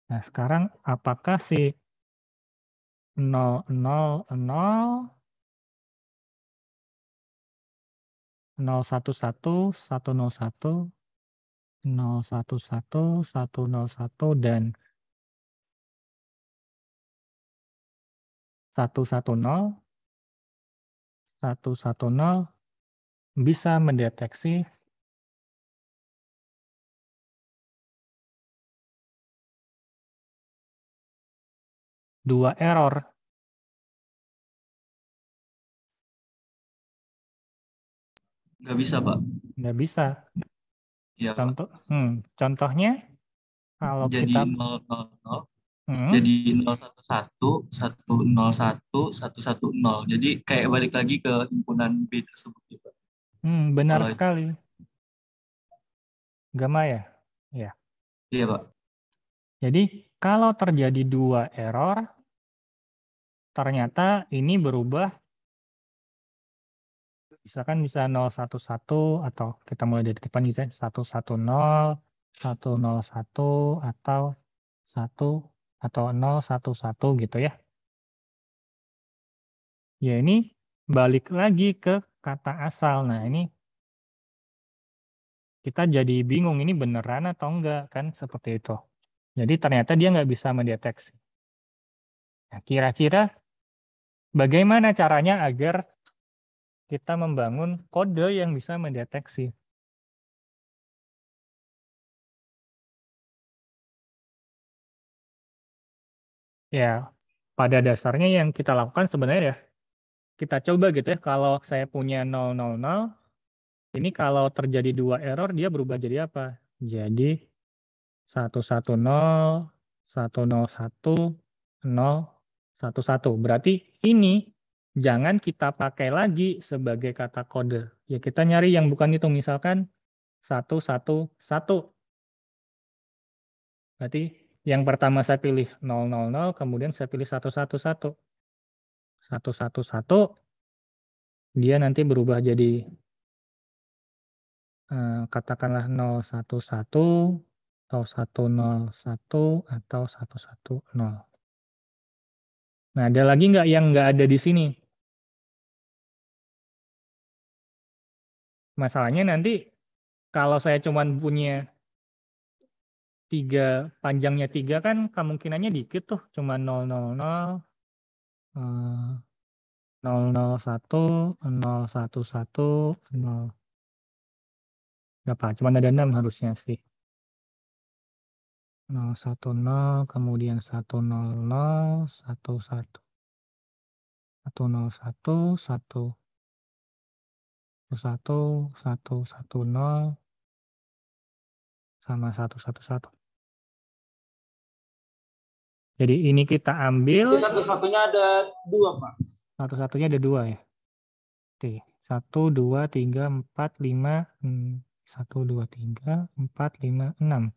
A: nah. Nah, sekarang apakah si nol nol nol nol satu satu satu nol satu nol satu satu satu nol satu dan satu satu nol satu satu nol bisa mendeteksi dua error. Nggak bisa, Pak. Nggak bisa. Ya,
B: Contoh, Pak. Hmm, contohnya, kalau jadi kita... 0,
A: 0, 0. Hmm. Jadi
B: 011, 101, 110. Jadi kayak balik lagi ke
A: himpunan B tersebut. Gitu.
B: Hmm, benar Kalau sekali. Gama ya?
A: Iya. Iya, Pak.
B: Jadi kalau terjadi dua error, ternyata ini berubah misalkan bisa 011 atau kita mulai dari depan gitu ya 110 101 atau 1 atau 011 gitu ya. Ya ini balik lagi ke kata asal. Nah ini kita jadi bingung ini beneran atau enggak kan seperti itu. Jadi ternyata dia nggak bisa mendeteksi. Nah kira-kira Bagaimana caranya agar
A: kita membangun kode yang bisa mendeteksi? Ya, pada dasarnya yang kita lakukan sebenarnya ya, kita coba gitu ya, kalau
B: saya punya 000, ini kalau terjadi dua error, dia berubah jadi apa? Jadi 110, 101, 0, satu-satu. Berarti ini jangan kita pakai lagi sebagai kata kode. Ya kita nyari yang bukan itu misalkan satu satu satu Berarti yang pertama saya pilih 000 kemudian saya pilih 111. 111 dia nanti berubah jadi eh, katakanlah 011 atau 101 atau 110.
A: Nah, ada lagi nggak yang nggak ada di sini? Masalahnya nanti kalau saya cuma punya
B: tiga panjangnya tiga kan kemungkinannya dikit tuh cuma 000 001 011 0 apa? Cuma ada enam harusnya sih satu nol kemudian satu
A: satu satu satu nol nol 100, satu satu satu satu nol sama satu satu satu Jadi ini
B: kita ambil. Satu-satunya
A: ada dua, Pak.
B: Satu-satunya ada dua ya. Oke. Satu, dua, tiga, empat, lima, hmm, satu, dua, tiga, empat, lima, enam.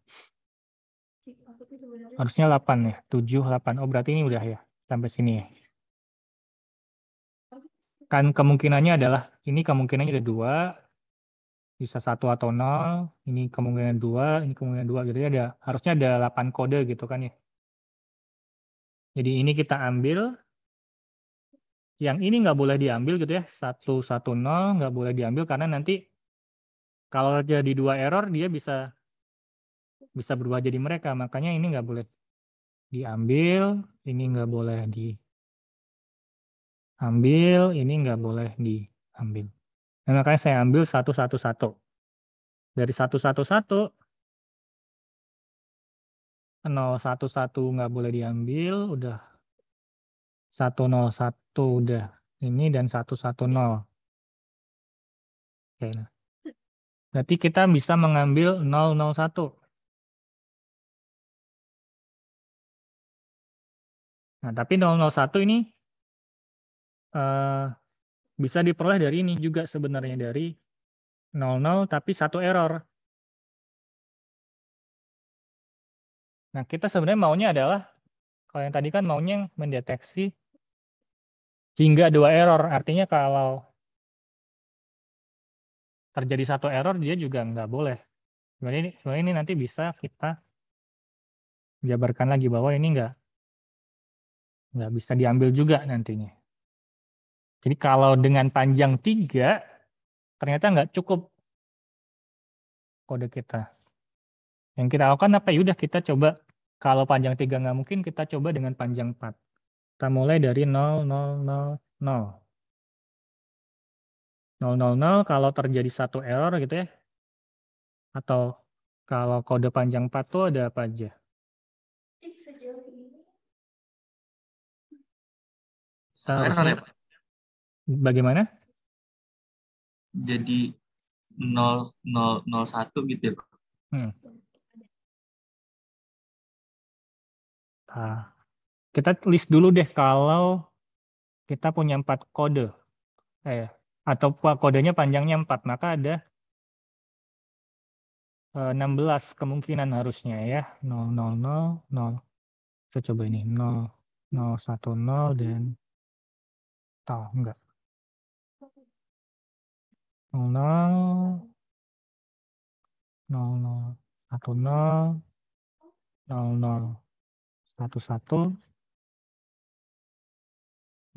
B: Harusnya 8 ya, 7, 8. Oh berarti ini udah ya, sampai sini ya. Kan kemungkinannya adalah, ini kemungkinannya ada dua, bisa satu atau nol, ini kemungkinan dua, ini kemungkinan dua, jadi ada harusnya ada 8 kode gitu kan ya. Jadi ini kita ambil, yang ini nggak boleh diambil gitu ya, satu satu nol nggak boleh diambil karena nanti kalau jadi dua error dia bisa bisa berubah jadi mereka. Makanya ini nggak boleh diambil, ini nggak boleh diambil, ini nggak boleh diambil. Nah, makanya saya ambil satu satu satu. Dari satu satu satu, nol satu satu nggak boleh diambil, udah satu satu udah ini dan satu Oke,
A: nah. Berarti kita bisa mengambil satu Nah, tapi 001 ini uh, bisa diperoleh
B: dari ini juga sebenarnya dari 00 tapi satu error. Nah, kita sebenarnya maunya adalah kalau yang tadi kan maunya mendeteksi
A: hingga dua error.
B: Artinya kalau terjadi satu error dia juga nggak boleh. Sebenarnya ini, sebenarnya ini nanti bisa kita jabarkan lagi bahwa ini nggak nggak bisa diambil juga nantinya. Jadi kalau dengan panjang tiga, ternyata nggak cukup kode kita. Yang kita lakukan apa? Yaudah kita coba, kalau panjang tiga nggak mungkin, kita coba dengan panjang empat. Kita mulai dari 0, 0, 0, 0. 000 kalau terjadi satu error gitu ya. Atau
A: kalau kode panjang 4 tuh ada apa aja? Uh, Bagaimana? Jadi 0001 gitu ya, Pak. Hmm. Uh,
B: kita list dulu deh kalau kita punya empat kode. Eh, atau kodenya panjangnya 4, maka ada 16 eh, kemungkinan harusnya ya. 0, 0, 0, 0. Saya coba ini 0,
A: 0, 1, 0, dan Tau, enggak? nol nol nol satu nol nol nol satu satu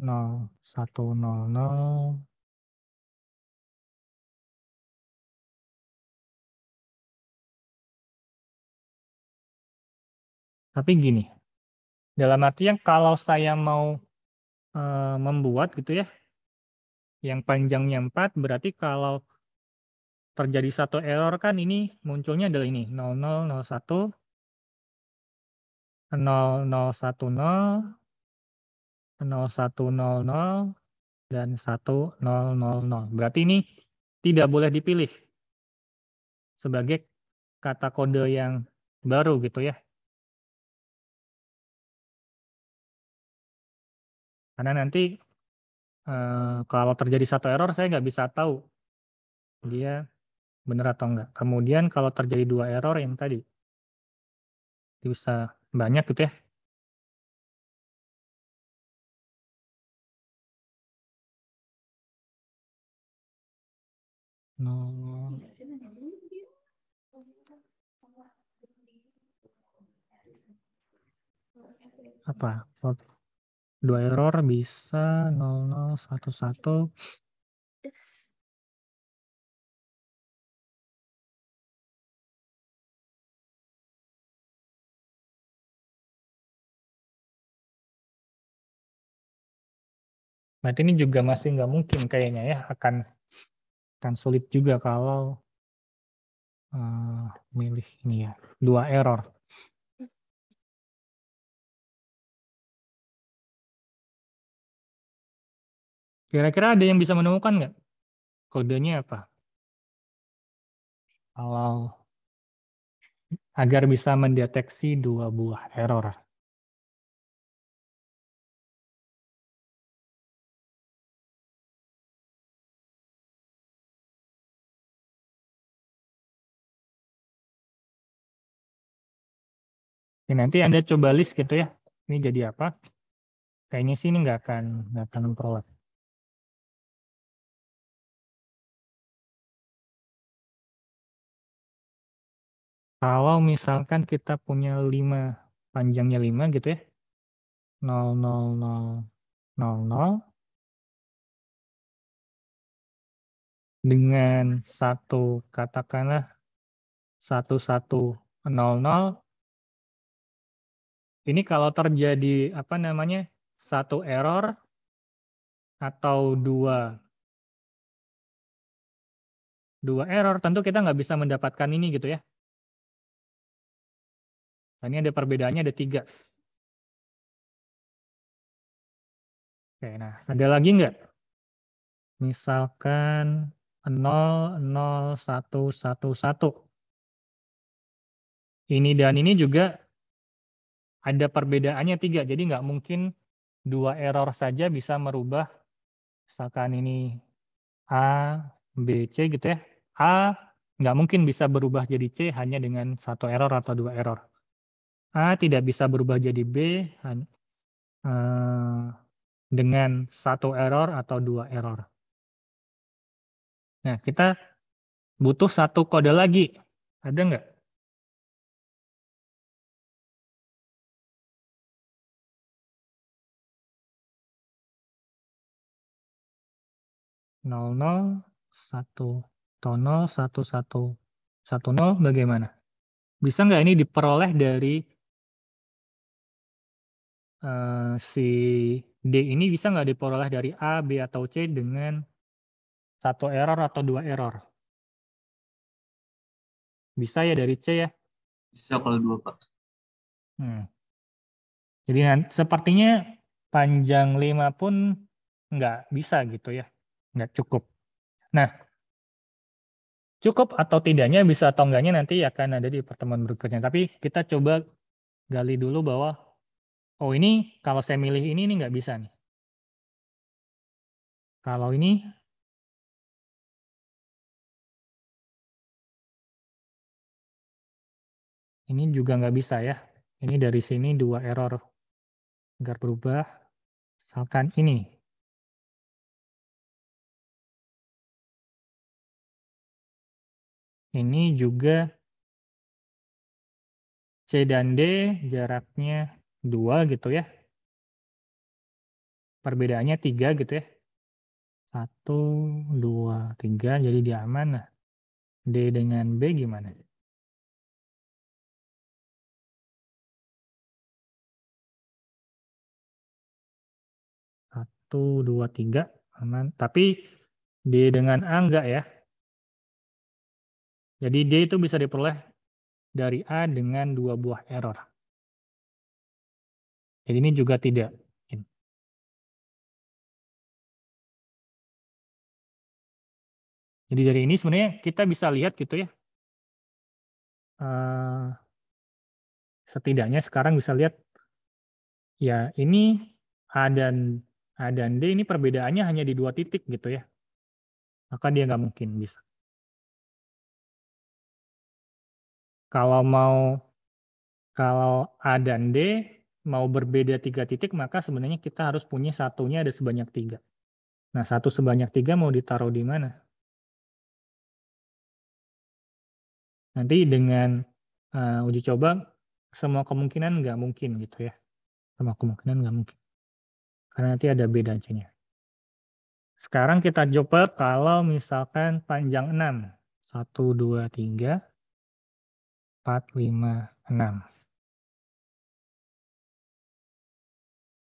A: nol satu nol nol tapi gini dalam artian kalau saya mau Eh, membuat gitu ya, yang
B: panjangnya 4 berarti kalau terjadi satu error kan ini munculnya adalah ini 0001 0010, 0100, dan 1000. Berarti ini tidak boleh dipilih sebagai
A: kata kode yang baru gitu ya. Karena nanti eh, kalau terjadi satu error,
B: saya nggak bisa tahu dia benar atau enggak. Kemudian kalau terjadi dua
A: error yang tadi, bisa banyak gitu ya. No. Apa? dua error bisa 0011 yes. Berarti ini juga masih nggak mungkin kayaknya ya akan akan sulit juga kalau uh, milih ini ya dua error. Kira-kira ada yang bisa menemukan nggak? Kodenya apa? Kalau agar bisa mendeteksi dua buah error. Oke, nanti Anda coba list gitu ya. Ini jadi apa? Kayaknya sih ini nggak akan nggak akan memperoleh. Kalau misalkan kita punya 5, panjangnya 5 gitu ya. 0, 0, 0, 0, 0. Dengan satu katakanlah 1,
B: 1, 0, 0. Ini kalau terjadi apa namanya satu error atau dua
A: dua error tentu kita nggak bisa mendapatkan ini gitu ya Nah, ini ada perbedaannya ada tiga. Oke, nah ada lagi nggak?
B: Misalkan 0, 0, 1, 1, 1. Ini dan ini juga ada perbedaannya tiga, jadi nggak mungkin dua error saja bisa merubah misalkan ini A, B, C gitu ya. A nggak mungkin bisa berubah jadi C hanya dengan satu error atau dua error. A tidak bisa berubah jadi B eh, dengan satu error atau dua error.
A: Nah, kita butuh satu kode lagi. Ada nggak? nol nol satu nol satu satu satu nol bagaimana?
B: Bisa nggak ini diperoleh dari Eh, si D ini bisa nggak diperoleh dari A, B, atau C dengan
A: satu error atau dua error? Bisa ya dari C ya? Bisa kalau dua, Pak. Hmm. Jadi sepertinya
B: panjang lima pun nggak bisa gitu ya. Nggak cukup. Nah, cukup atau tidaknya bisa atau enggaknya nanti akan ada di pertemuan berikutnya. Tapi kita coba gali dulu bahwa oh ini kalau
A: saya milih ini ini nggak bisa nih. Kalau ini ini juga nggak bisa ya. Ini dari sini dua error agar berubah. Misalkan ini. Ini juga C dan D jaraknya 2 gitu ya.
B: Perbedaannya 3 gitu ya. 1,
A: 2, 3. Jadi dia mana? Nah, D dengan B gimana? Satu, dua, tiga. Aman. Tapi
B: D dengan A enggak ya. Jadi D itu bisa diperoleh
A: dari A dengan dua buah error. oke jadi ini juga tidak. Jadi dari ini sebenarnya kita bisa lihat gitu ya.
B: Eh, setidaknya sekarang bisa lihat ya ini A dan A dan D ini perbedaannya hanya di dua titik gitu ya.
A: Maka dia nggak mungkin bisa. Kalau mau kalau A dan D mau berbeda tiga titik,
B: maka sebenarnya kita harus punya satunya ada sebanyak tiga. Nah, satu sebanyak tiga mau ditaruh di mana? Nanti dengan uh, uji coba, semua kemungkinan nggak mungkin gitu ya. Semua kemungkinan nggak mungkin. Karena nanti ada bedanya. Sekarang kita coba
A: kalau misalkan panjang 6. 1, 2, 3, 4, 5, 6.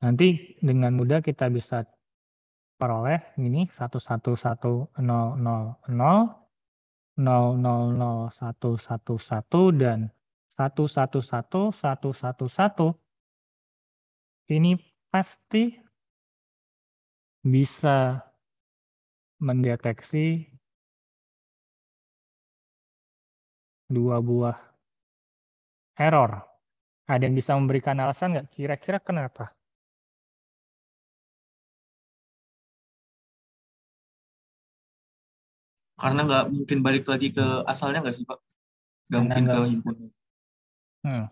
B: Nanti dengan mudah kita bisa peroleh ini satu dan 111111 ini
A: pasti bisa mendeteksi dua buah error. Ada yang bisa memberikan alasan nggak? Kira-kira kenapa? karena nggak mungkin balik lagi ke asalnya nggak sih pak nggak mungkin gak... ke himpunan
B: hmm.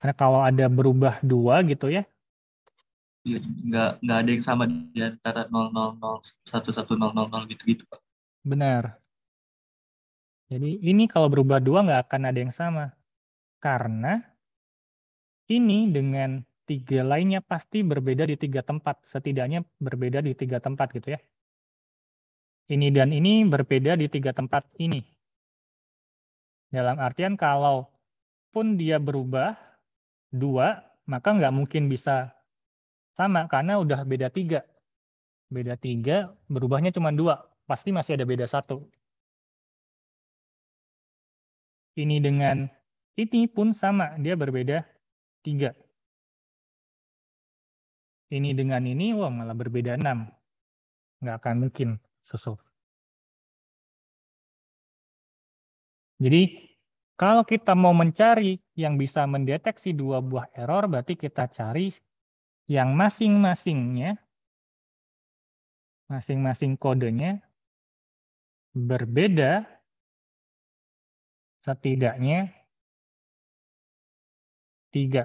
B: karena kalau ada berubah dua gitu ya iya, nggak nggak ada yang sama di antara 000 11000 gitu gitu pak benar jadi ini kalau berubah dua nggak akan ada yang sama karena ini dengan tiga lainnya pasti berbeda di tiga tempat setidaknya berbeda di tiga tempat gitu ya ini dan ini berbeda di tiga tempat ini. Dalam artian kalau pun dia berubah dua, maka nggak mungkin bisa sama karena udah beda tiga. Beda tiga, berubahnya cuma dua.
A: Pasti masih ada beda satu. Ini dengan ini pun sama, dia berbeda tiga ini dengan ini, wah malah berbeda enam. Nggak akan mungkin sesuatu. Jadi kalau kita
B: mau mencari yang bisa mendeteksi dua buah error, berarti kita cari yang masing-masingnya, masing-masing kodenya
A: berbeda setidaknya tiga.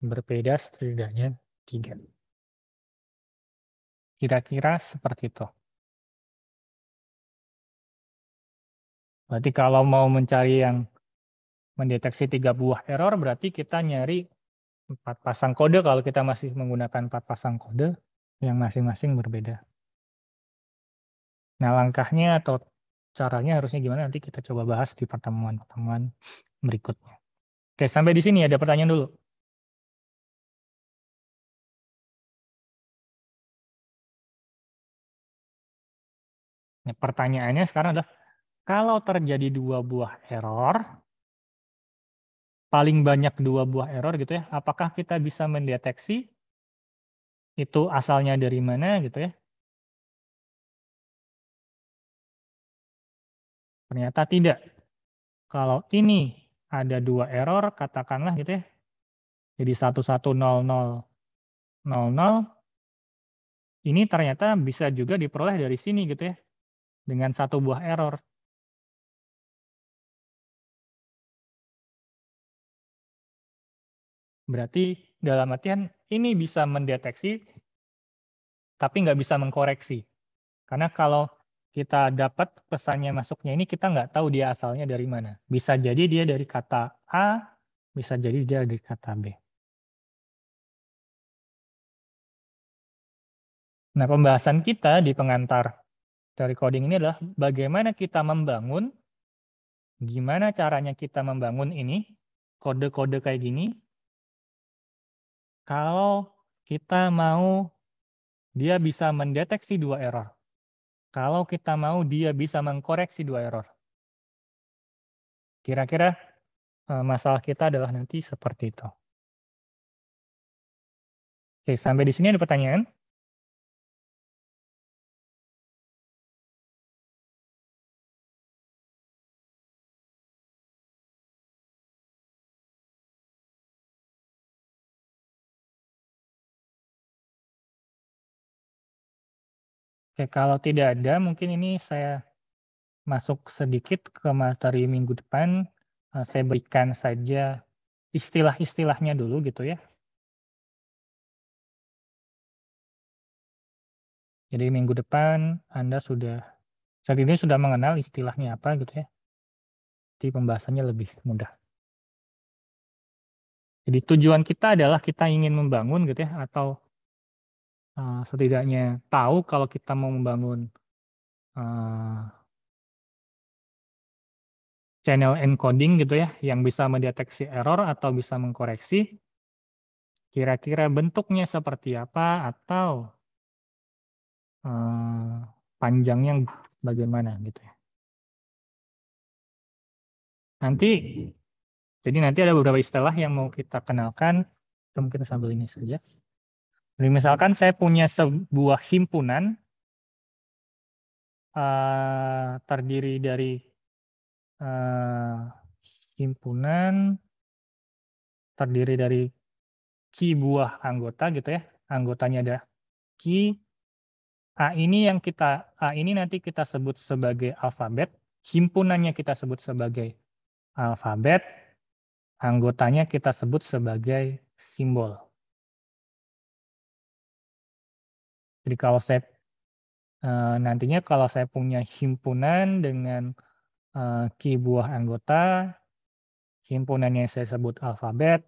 A: Berbeda setidaknya tiga. Kira-kira seperti itu. Berarti kalau mau mencari yang
B: mendeteksi tiga buah error, berarti kita nyari empat pasang kode kalau kita masih menggunakan empat pasang kode yang masing-masing berbeda. Nah, langkahnya atau caranya harusnya gimana nanti kita coba bahas di pertemuan-pertemuan
A: berikutnya. Oke, sampai di sini ada pertanyaan dulu. Nah, pertanyaannya sekarang adalah kalau terjadi dua buah error,
B: paling banyak dua buah error gitu ya, apakah kita bisa mendeteksi
A: itu asalnya dari mana gitu ya? Ternyata tidak. Kalau
B: ini ada dua error, katakanlah gitu ya, jadi 110000, ini ternyata bisa juga diperoleh dari sini
A: gitu ya, dengan satu buah error. Berarti dalam artian
B: ini bisa mendeteksi tapi nggak bisa mengkoreksi. Karena kalau kita dapat pesannya masuknya ini kita nggak tahu dia asalnya dari mana. Bisa jadi
A: dia dari kata A, bisa jadi dia dari kata B. Nah, pembahasan kita di pengantar
B: dari coding ini adalah bagaimana kita membangun, gimana caranya kita membangun ini, kode-kode kayak gini, kalau kita mau dia bisa mendeteksi dua error. Kalau kita mau dia bisa mengkoreksi dua error. Kira-kira
A: eh, masalah kita adalah nanti seperti itu. Oke, sampai di sini ada pertanyaan? Oke, kalau tidak ada, mungkin ini saya masuk sedikit ke materi minggu depan.
B: Eh, saya berikan saja istilah-istilahnya dulu gitu ya.
A: Jadi minggu depan Anda sudah, saat ini sudah mengenal istilahnya apa gitu ya. Jadi pembahasannya lebih
B: mudah. Jadi tujuan kita adalah kita ingin membangun gitu ya, atau uh, setidaknya tahu kalau kita mau membangun, uh, channel encoding gitu ya, yang bisa mendeteksi error atau bisa mengkoreksi. Kira-kira
A: bentuknya seperti apa atau uh, panjangnya bagaimana gitu ya. Nanti
B: jadi nanti ada beberapa istilah yang mau kita kenalkan, mungkin sambil ini saja misalkan saya punya sebuah himpunan uh, terdiri dari uh, himpunan terdiri dari ki buah anggota gitu ya. Anggotanya ada ki A ini yang kita A ini nanti kita sebut sebagai alfabet, himpunannya kita sebut sebagai alfabet,
A: anggotanya kita sebut sebagai simbol. Jadi kalau saya eh, nantinya
B: kalau saya punya himpunan dengan eh, key buah anggota, himpunannya saya sebut alfabet,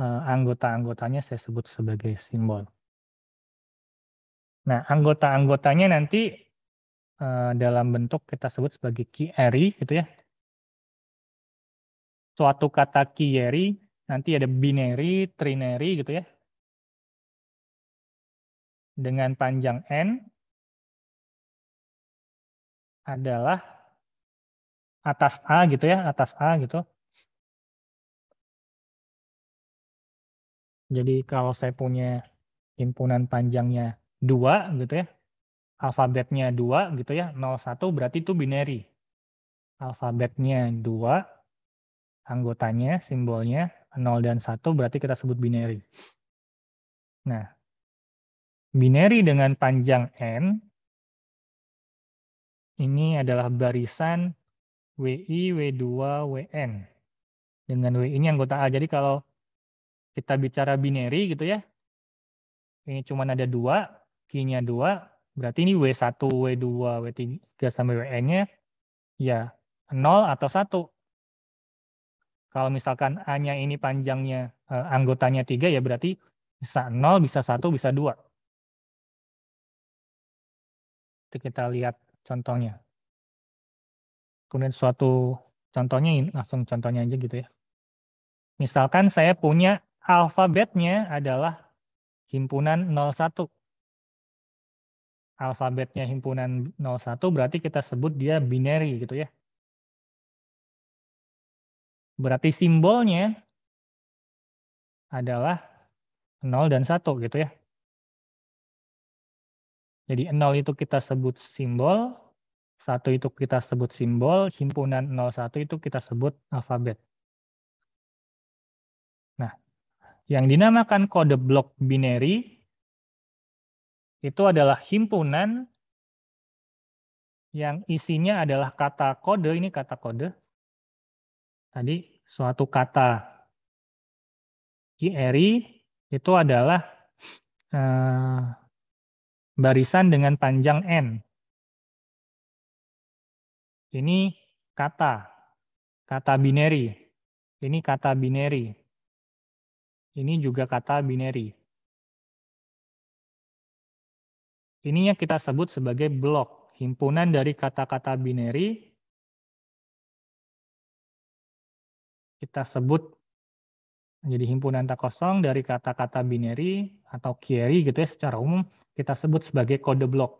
B: eh, anggota-anggotanya saya sebut sebagai simbol. Nah, anggota-anggotanya nanti dalam bentuk kita sebut sebagai kieri, gitu ya. Suatu kata key nanti ada binary, trinary gitu ya
A: dengan panjang N adalah atas A gitu ya, atas A gitu. Jadi kalau
B: saya punya himpunan panjangnya 2 gitu ya, alfabetnya 2 gitu ya, 01 berarti itu binary. Alfabetnya 2, anggotanya, simbolnya 0 dan 1 berarti kita sebut binary. Nah, binary dengan panjang n ini adalah barisan WI, W2, WN. Dengan WI ini anggota A. Jadi kalau kita bicara binary gitu ya, ini cuma ada dua, Q-nya dua, berarti ini W1, W2, W3, sampai WN-nya ya 0 atau 1. Kalau misalkan A-nya ini panjangnya, eh, anggotanya 3, ya berarti bisa 0, bisa 1, bisa 2. Itu kita lihat contohnya. Kemudian suatu contohnya, langsung contohnya aja gitu ya. Misalkan saya punya alfabetnya adalah himpunan 01. Alfabetnya himpunan 01 berarti kita sebut dia binary gitu ya. Berarti simbolnya adalah 0 dan 1 gitu ya. Jadi 0 itu kita sebut simbol, 1 itu kita sebut simbol, himpunan 01 itu kita sebut alfabet. Nah, yang dinamakan kode blok binary itu adalah himpunan yang isinya adalah kata kode, ini kata kode. Tadi suatu kata Kiri itu adalah eh, barisan dengan panjang N. Ini kata, kata binary. Ini kata binary. Ini juga kata binary.
A: Ini yang kita sebut sebagai blok, himpunan dari kata-kata binary.
B: Kita sebut menjadi himpunan tak kosong dari kata-kata binary atau query gitu ya secara umum kita sebut sebagai kode blok.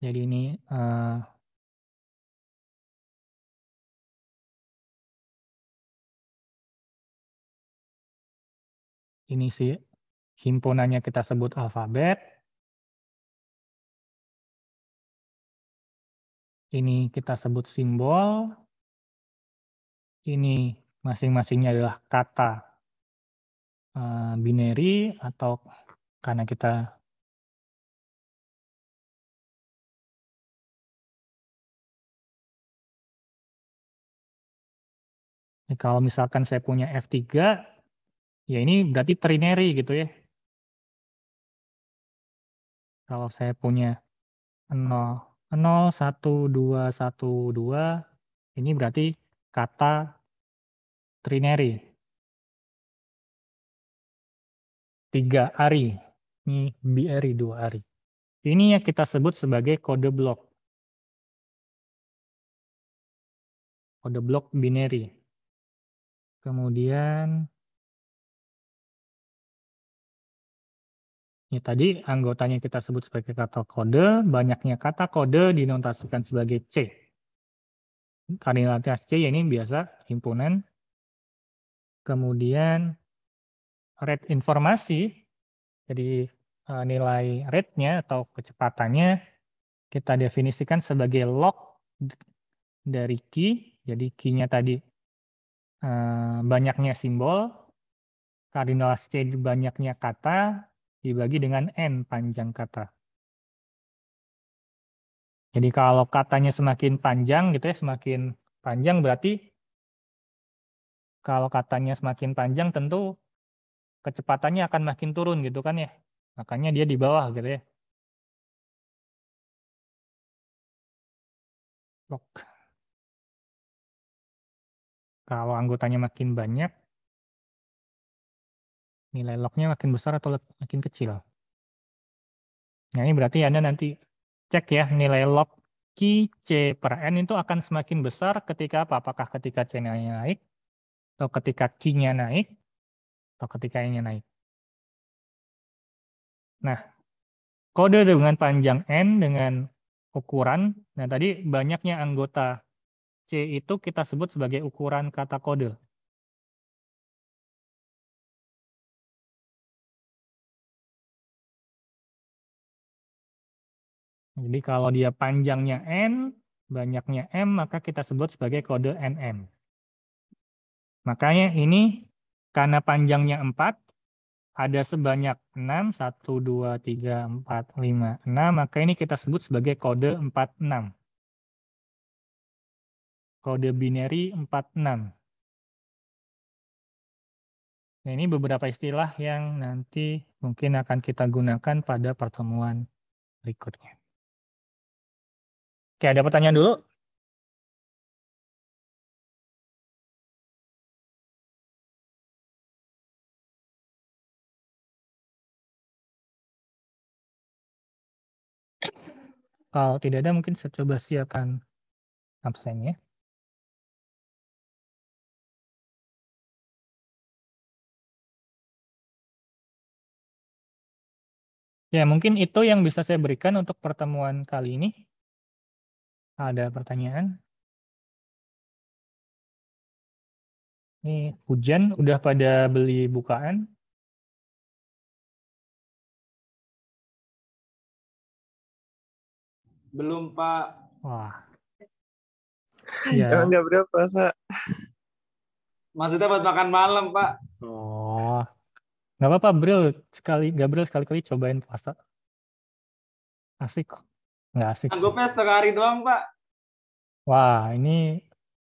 A: Jadi ini uh, ini sih himpunannya kita sebut alfabet. ini kita sebut simbol, ini masing-masingnya adalah kata Eh, binary atau karena kita Ya, kalau misalkan saya punya F3, ya ini berarti trinary gitu ya.
B: Kalau saya punya 0, 0, 1,
A: 2, 1, 2, ini berarti kata trinary tiga ari,
B: ini BRI dua ari. Ini yang kita sebut sebagai kode blok.
A: Kode blok binary. Kemudian
B: ini tadi anggotanya kita sebut sebagai kata kode, banyaknya kata kode dinotasikan sebagai C. Karena C ini biasa himpunan. Kemudian rate informasi, jadi eh, nilai rate-nya atau kecepatannya, kita definisikan sebagai log dari key, jadi key-nya tadi eh, banyaknya simbol, cardinal stage banyaknya kata, dibagi dengan n panjang kata. Jadi kalau katanya semakin panjang gitu ya, semakin panjang berarti kalau katanya semakin panjang tentu kecepatannya akan makin turun gitu kan ya. Makanya
A: dia di bawah gitu ya. Lock. Kalau anggotanya makin banyak, nilai locknya makin besar atau makin kecil.
B: Nah ini berarti Anda nanti cek ya nilai lock key C per N itu akan semakin besar ketika apa? Apakah ketika C-nya naik atau ketika Q-nya naik atau ketika ingin naik. Nah, kode dengan panjang N dengan ukuran, nah tadi
A: banyaknya anggota C itu kita sebut sebagai ukuran kata kode. Jadi kalau dia panjangnya N,
B: banyaknya M, maka kita sebut sebagai kode NM. Makanya ini karena panjangnya 4, ada sebanyak 6, 1, 2, 3, 4, 5, 6, maka ini kita sebut sebagai kode 46. Kode binary 46. Nah, ini beberapa istilah yang nanti mungkin akan kita gunakan
A: pada pertemuan berikutnya. Oke, ada pertanyaan dulu? Kalau tidak ada mungkin saya coba siapkan absennya. Ya, mungkin itu yang bisa saya berikan untuk pertemuan kali ini. Ada pertanyaan? Ini hujan, udah pada beli bukaan? Belum, Pak. Wah. Ya. Jangan nggak berapa, Sa. Maksudnya buat makan malam, Pak.
B: Oh. Nggak apa-apa, Bril. Sekali, Gabriel sekali-kali cobain puasa. Asik. Nggak asik.
A: Anggapnya setengah hari doang, Pak.
B: Wah, ini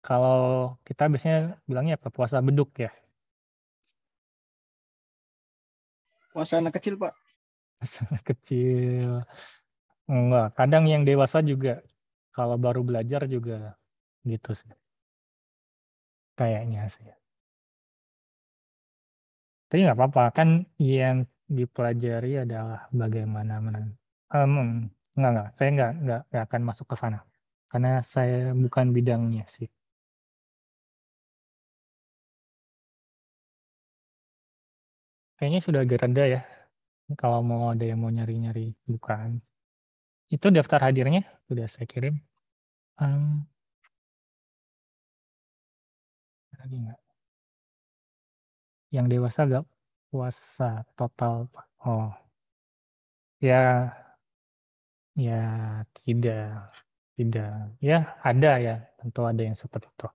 B: kalau kita biasanya bilangnya apa? Puasa beduk ya?
A: Puasa anak kecil, Pak.
B: Puasa anak kecil. Enggak, kadang yang dewasa juga kalau baru belajar juga gitu sih. Kayaknya sih. Tapi nggak apa-apa, kan yang dipelajari adalah bagaimana men um, enggak, enggak, saya nggak, nggak, enggak akan masuk ke sana. Karena
A: saya bukan bidangnya sih. Kayaknya sudah agak rendah ya. Kalau mau ada yang mau nyari-nyari bukaan. Itu daftar hadirnya sudah saya kirim. Um, lagi nggak? Yang dewasa gak puasa total? Oh, ya, ya tidak, tidak.
B: Ya ada ya, tentu ada yang seperti itu.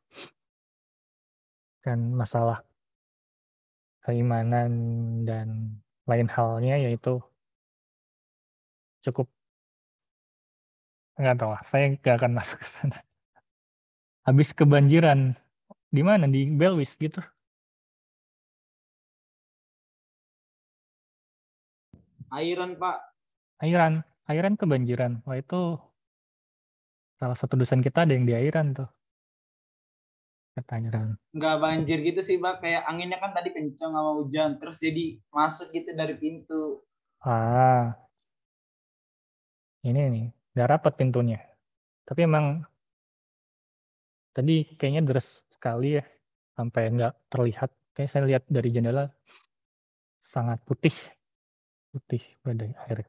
B: dan masalah
A: keimanan dan lain halnya yaitu cukup nggak tahu saya nggak akan masuk ke sana. Habis kebanjiran, di mana? Di Belwis gitu. Airan Pak. Airan, Airan kebanjiran. Wah itu salah satu
B: dosen kita ada yang di Airan tuh. Pertanyaan. Enggak banjir gitu sih Pak, kayak anginnya kan tadi kencang sama hujan, terus jadi masuk gitu dari pintu. Ah, ini nih nggak rapat pintunya. Tapi emang tadi kayaknya deras sekali ya, sampai nggak terlihat. Kayak saya lihat dari jendela sangat putih, putih pada air.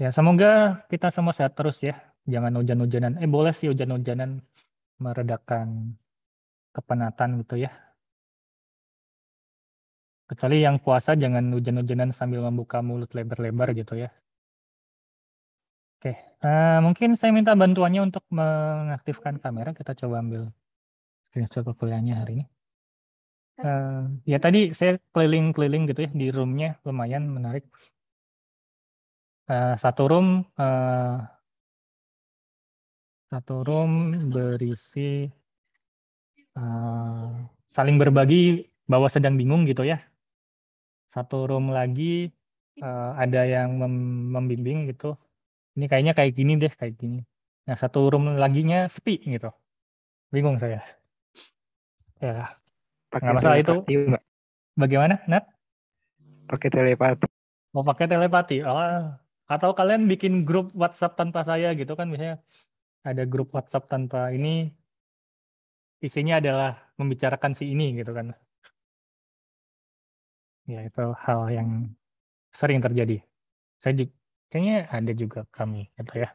B: Ya semoga kita semua sehat terus ya, jangan hujan-hujanan. Eh boleh sih hujan-hujanan meredakan kepenatan gitu ya. Kecuali yang puasa jangan hujan-hujanan sambil membuka mulut lebar-lebar gitu ya. Oke, uh, mungkin saya minta bantuannya untuk mengaktifkan kamera. Kita coba ambil screenshot kuliahnya hari ini. Uh, ya tadi saya keliling-keliling gitu ya di roomnya lumayan menarik.
A: Uh, satu room uh, satu room berisi uh, saling
B: berbagi bahwa sedang bingung gitu ya. Satu room lagi uh, ada yang membimbing gitu ini kayaknya kayak gini deh kayak gini nah satu room lagi nya sepi gitu bingung saya ya
A: pakai nggak masalah itu enggak.
B: bagaimana Nat pakai telepati mau oh, pakai telepati oh. atau kalian bikin grup WhatsApp tanpa saya gitu kan misalnya ada grup WhatsApp tanpa ini isinya adalah membicarakan si ini
A: gitu kan ya itu hal yang sering terjadi saya juga. Kayaknya ada juga kami atau gitu ya.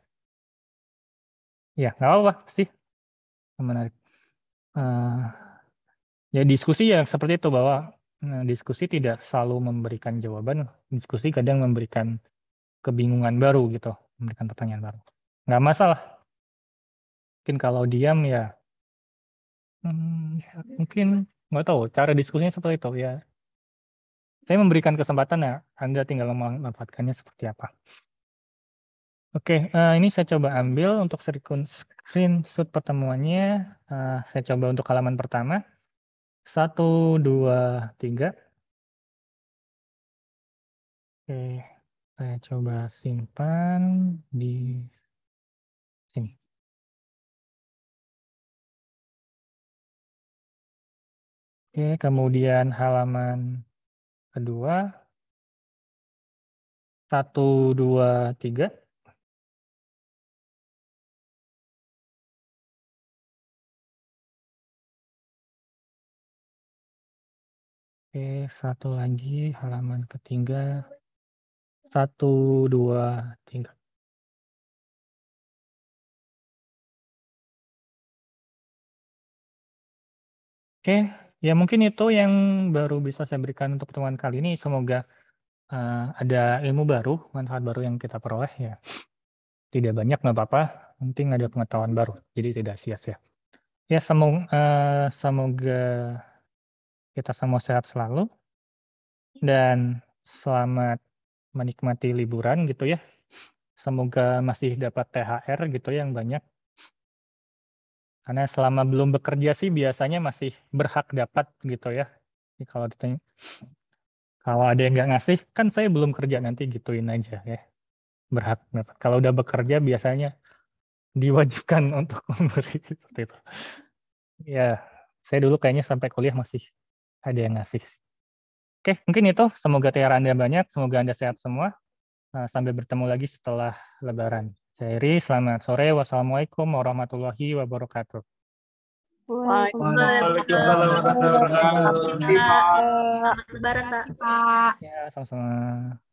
B: Ya, nggak apa-apa sih. Menarik. Uh, ya diskusi ya seperti itu bahwa nah, diskusi tidak selalu memberikan jawaban, diskusi kadang memberikan kebingungan baru gitu, memberikan pertanyaan baru. Nggak masalah. Mungkin kalau diam ya, hmm, ya mungkin nggak tahu cara diskusinya seperti itu ya saya memberikan kesempatan ya, Anda tinggal memanfaatkannya seperti apa. Oke, eh, ini saya coba ambil untuk screenshot pertemuannya. Eh, saya coba untuk halaman pertama.
A: Satu, dua, tiga. Oke, saya coba simpan di sini. Oke, kemudian halaman kedua, satu, dua, tiga. Oke, satu lagi halaman ketiga. Satu, dua, tiga. Oke, Ya
B: mungkin itu yang baru bisa saya berikan untuk pertemuan kali ini. Semoga uh, ada ilmu baru, manfaat baru yang kita peroleh ya. Tidak banyak nggak apa-apa, penting ada pengetahuan baru. Jadi tidak sia-sia. Ya semoga, uh, eh, semoga kita semua sehat selalu dan selamat menikmati liburan gitu ya. Semoga masih dapat THR gitu ya, yang banyak karena selama belum bekerja sih biasanya masih berhak dapat gitu ya. Jadi kalau ditanya, kalau ada yang nggak ngasih, kan saya belum kerja nanti gituin aja ya. Berhak dapat. Kalau udah bekerja biasanya diwajibkan untuk memberi seperti itu. Ya, saya dulu kayaknya sampai kuliah masih ada yang ngasih. Oke, mungkin itu. Semoga tiara Anda banyak, semoga Anda sehat semua. Eh, sampai bertemu lagi setelah Lebaran. Seri, selamat sore. Wassalamualaikum warahmatullahi wabarakatuh.
A: Waalaikumsalam warahmatullahi wabarakatuh. Selamat Pak. Ya,
B: sama-sama.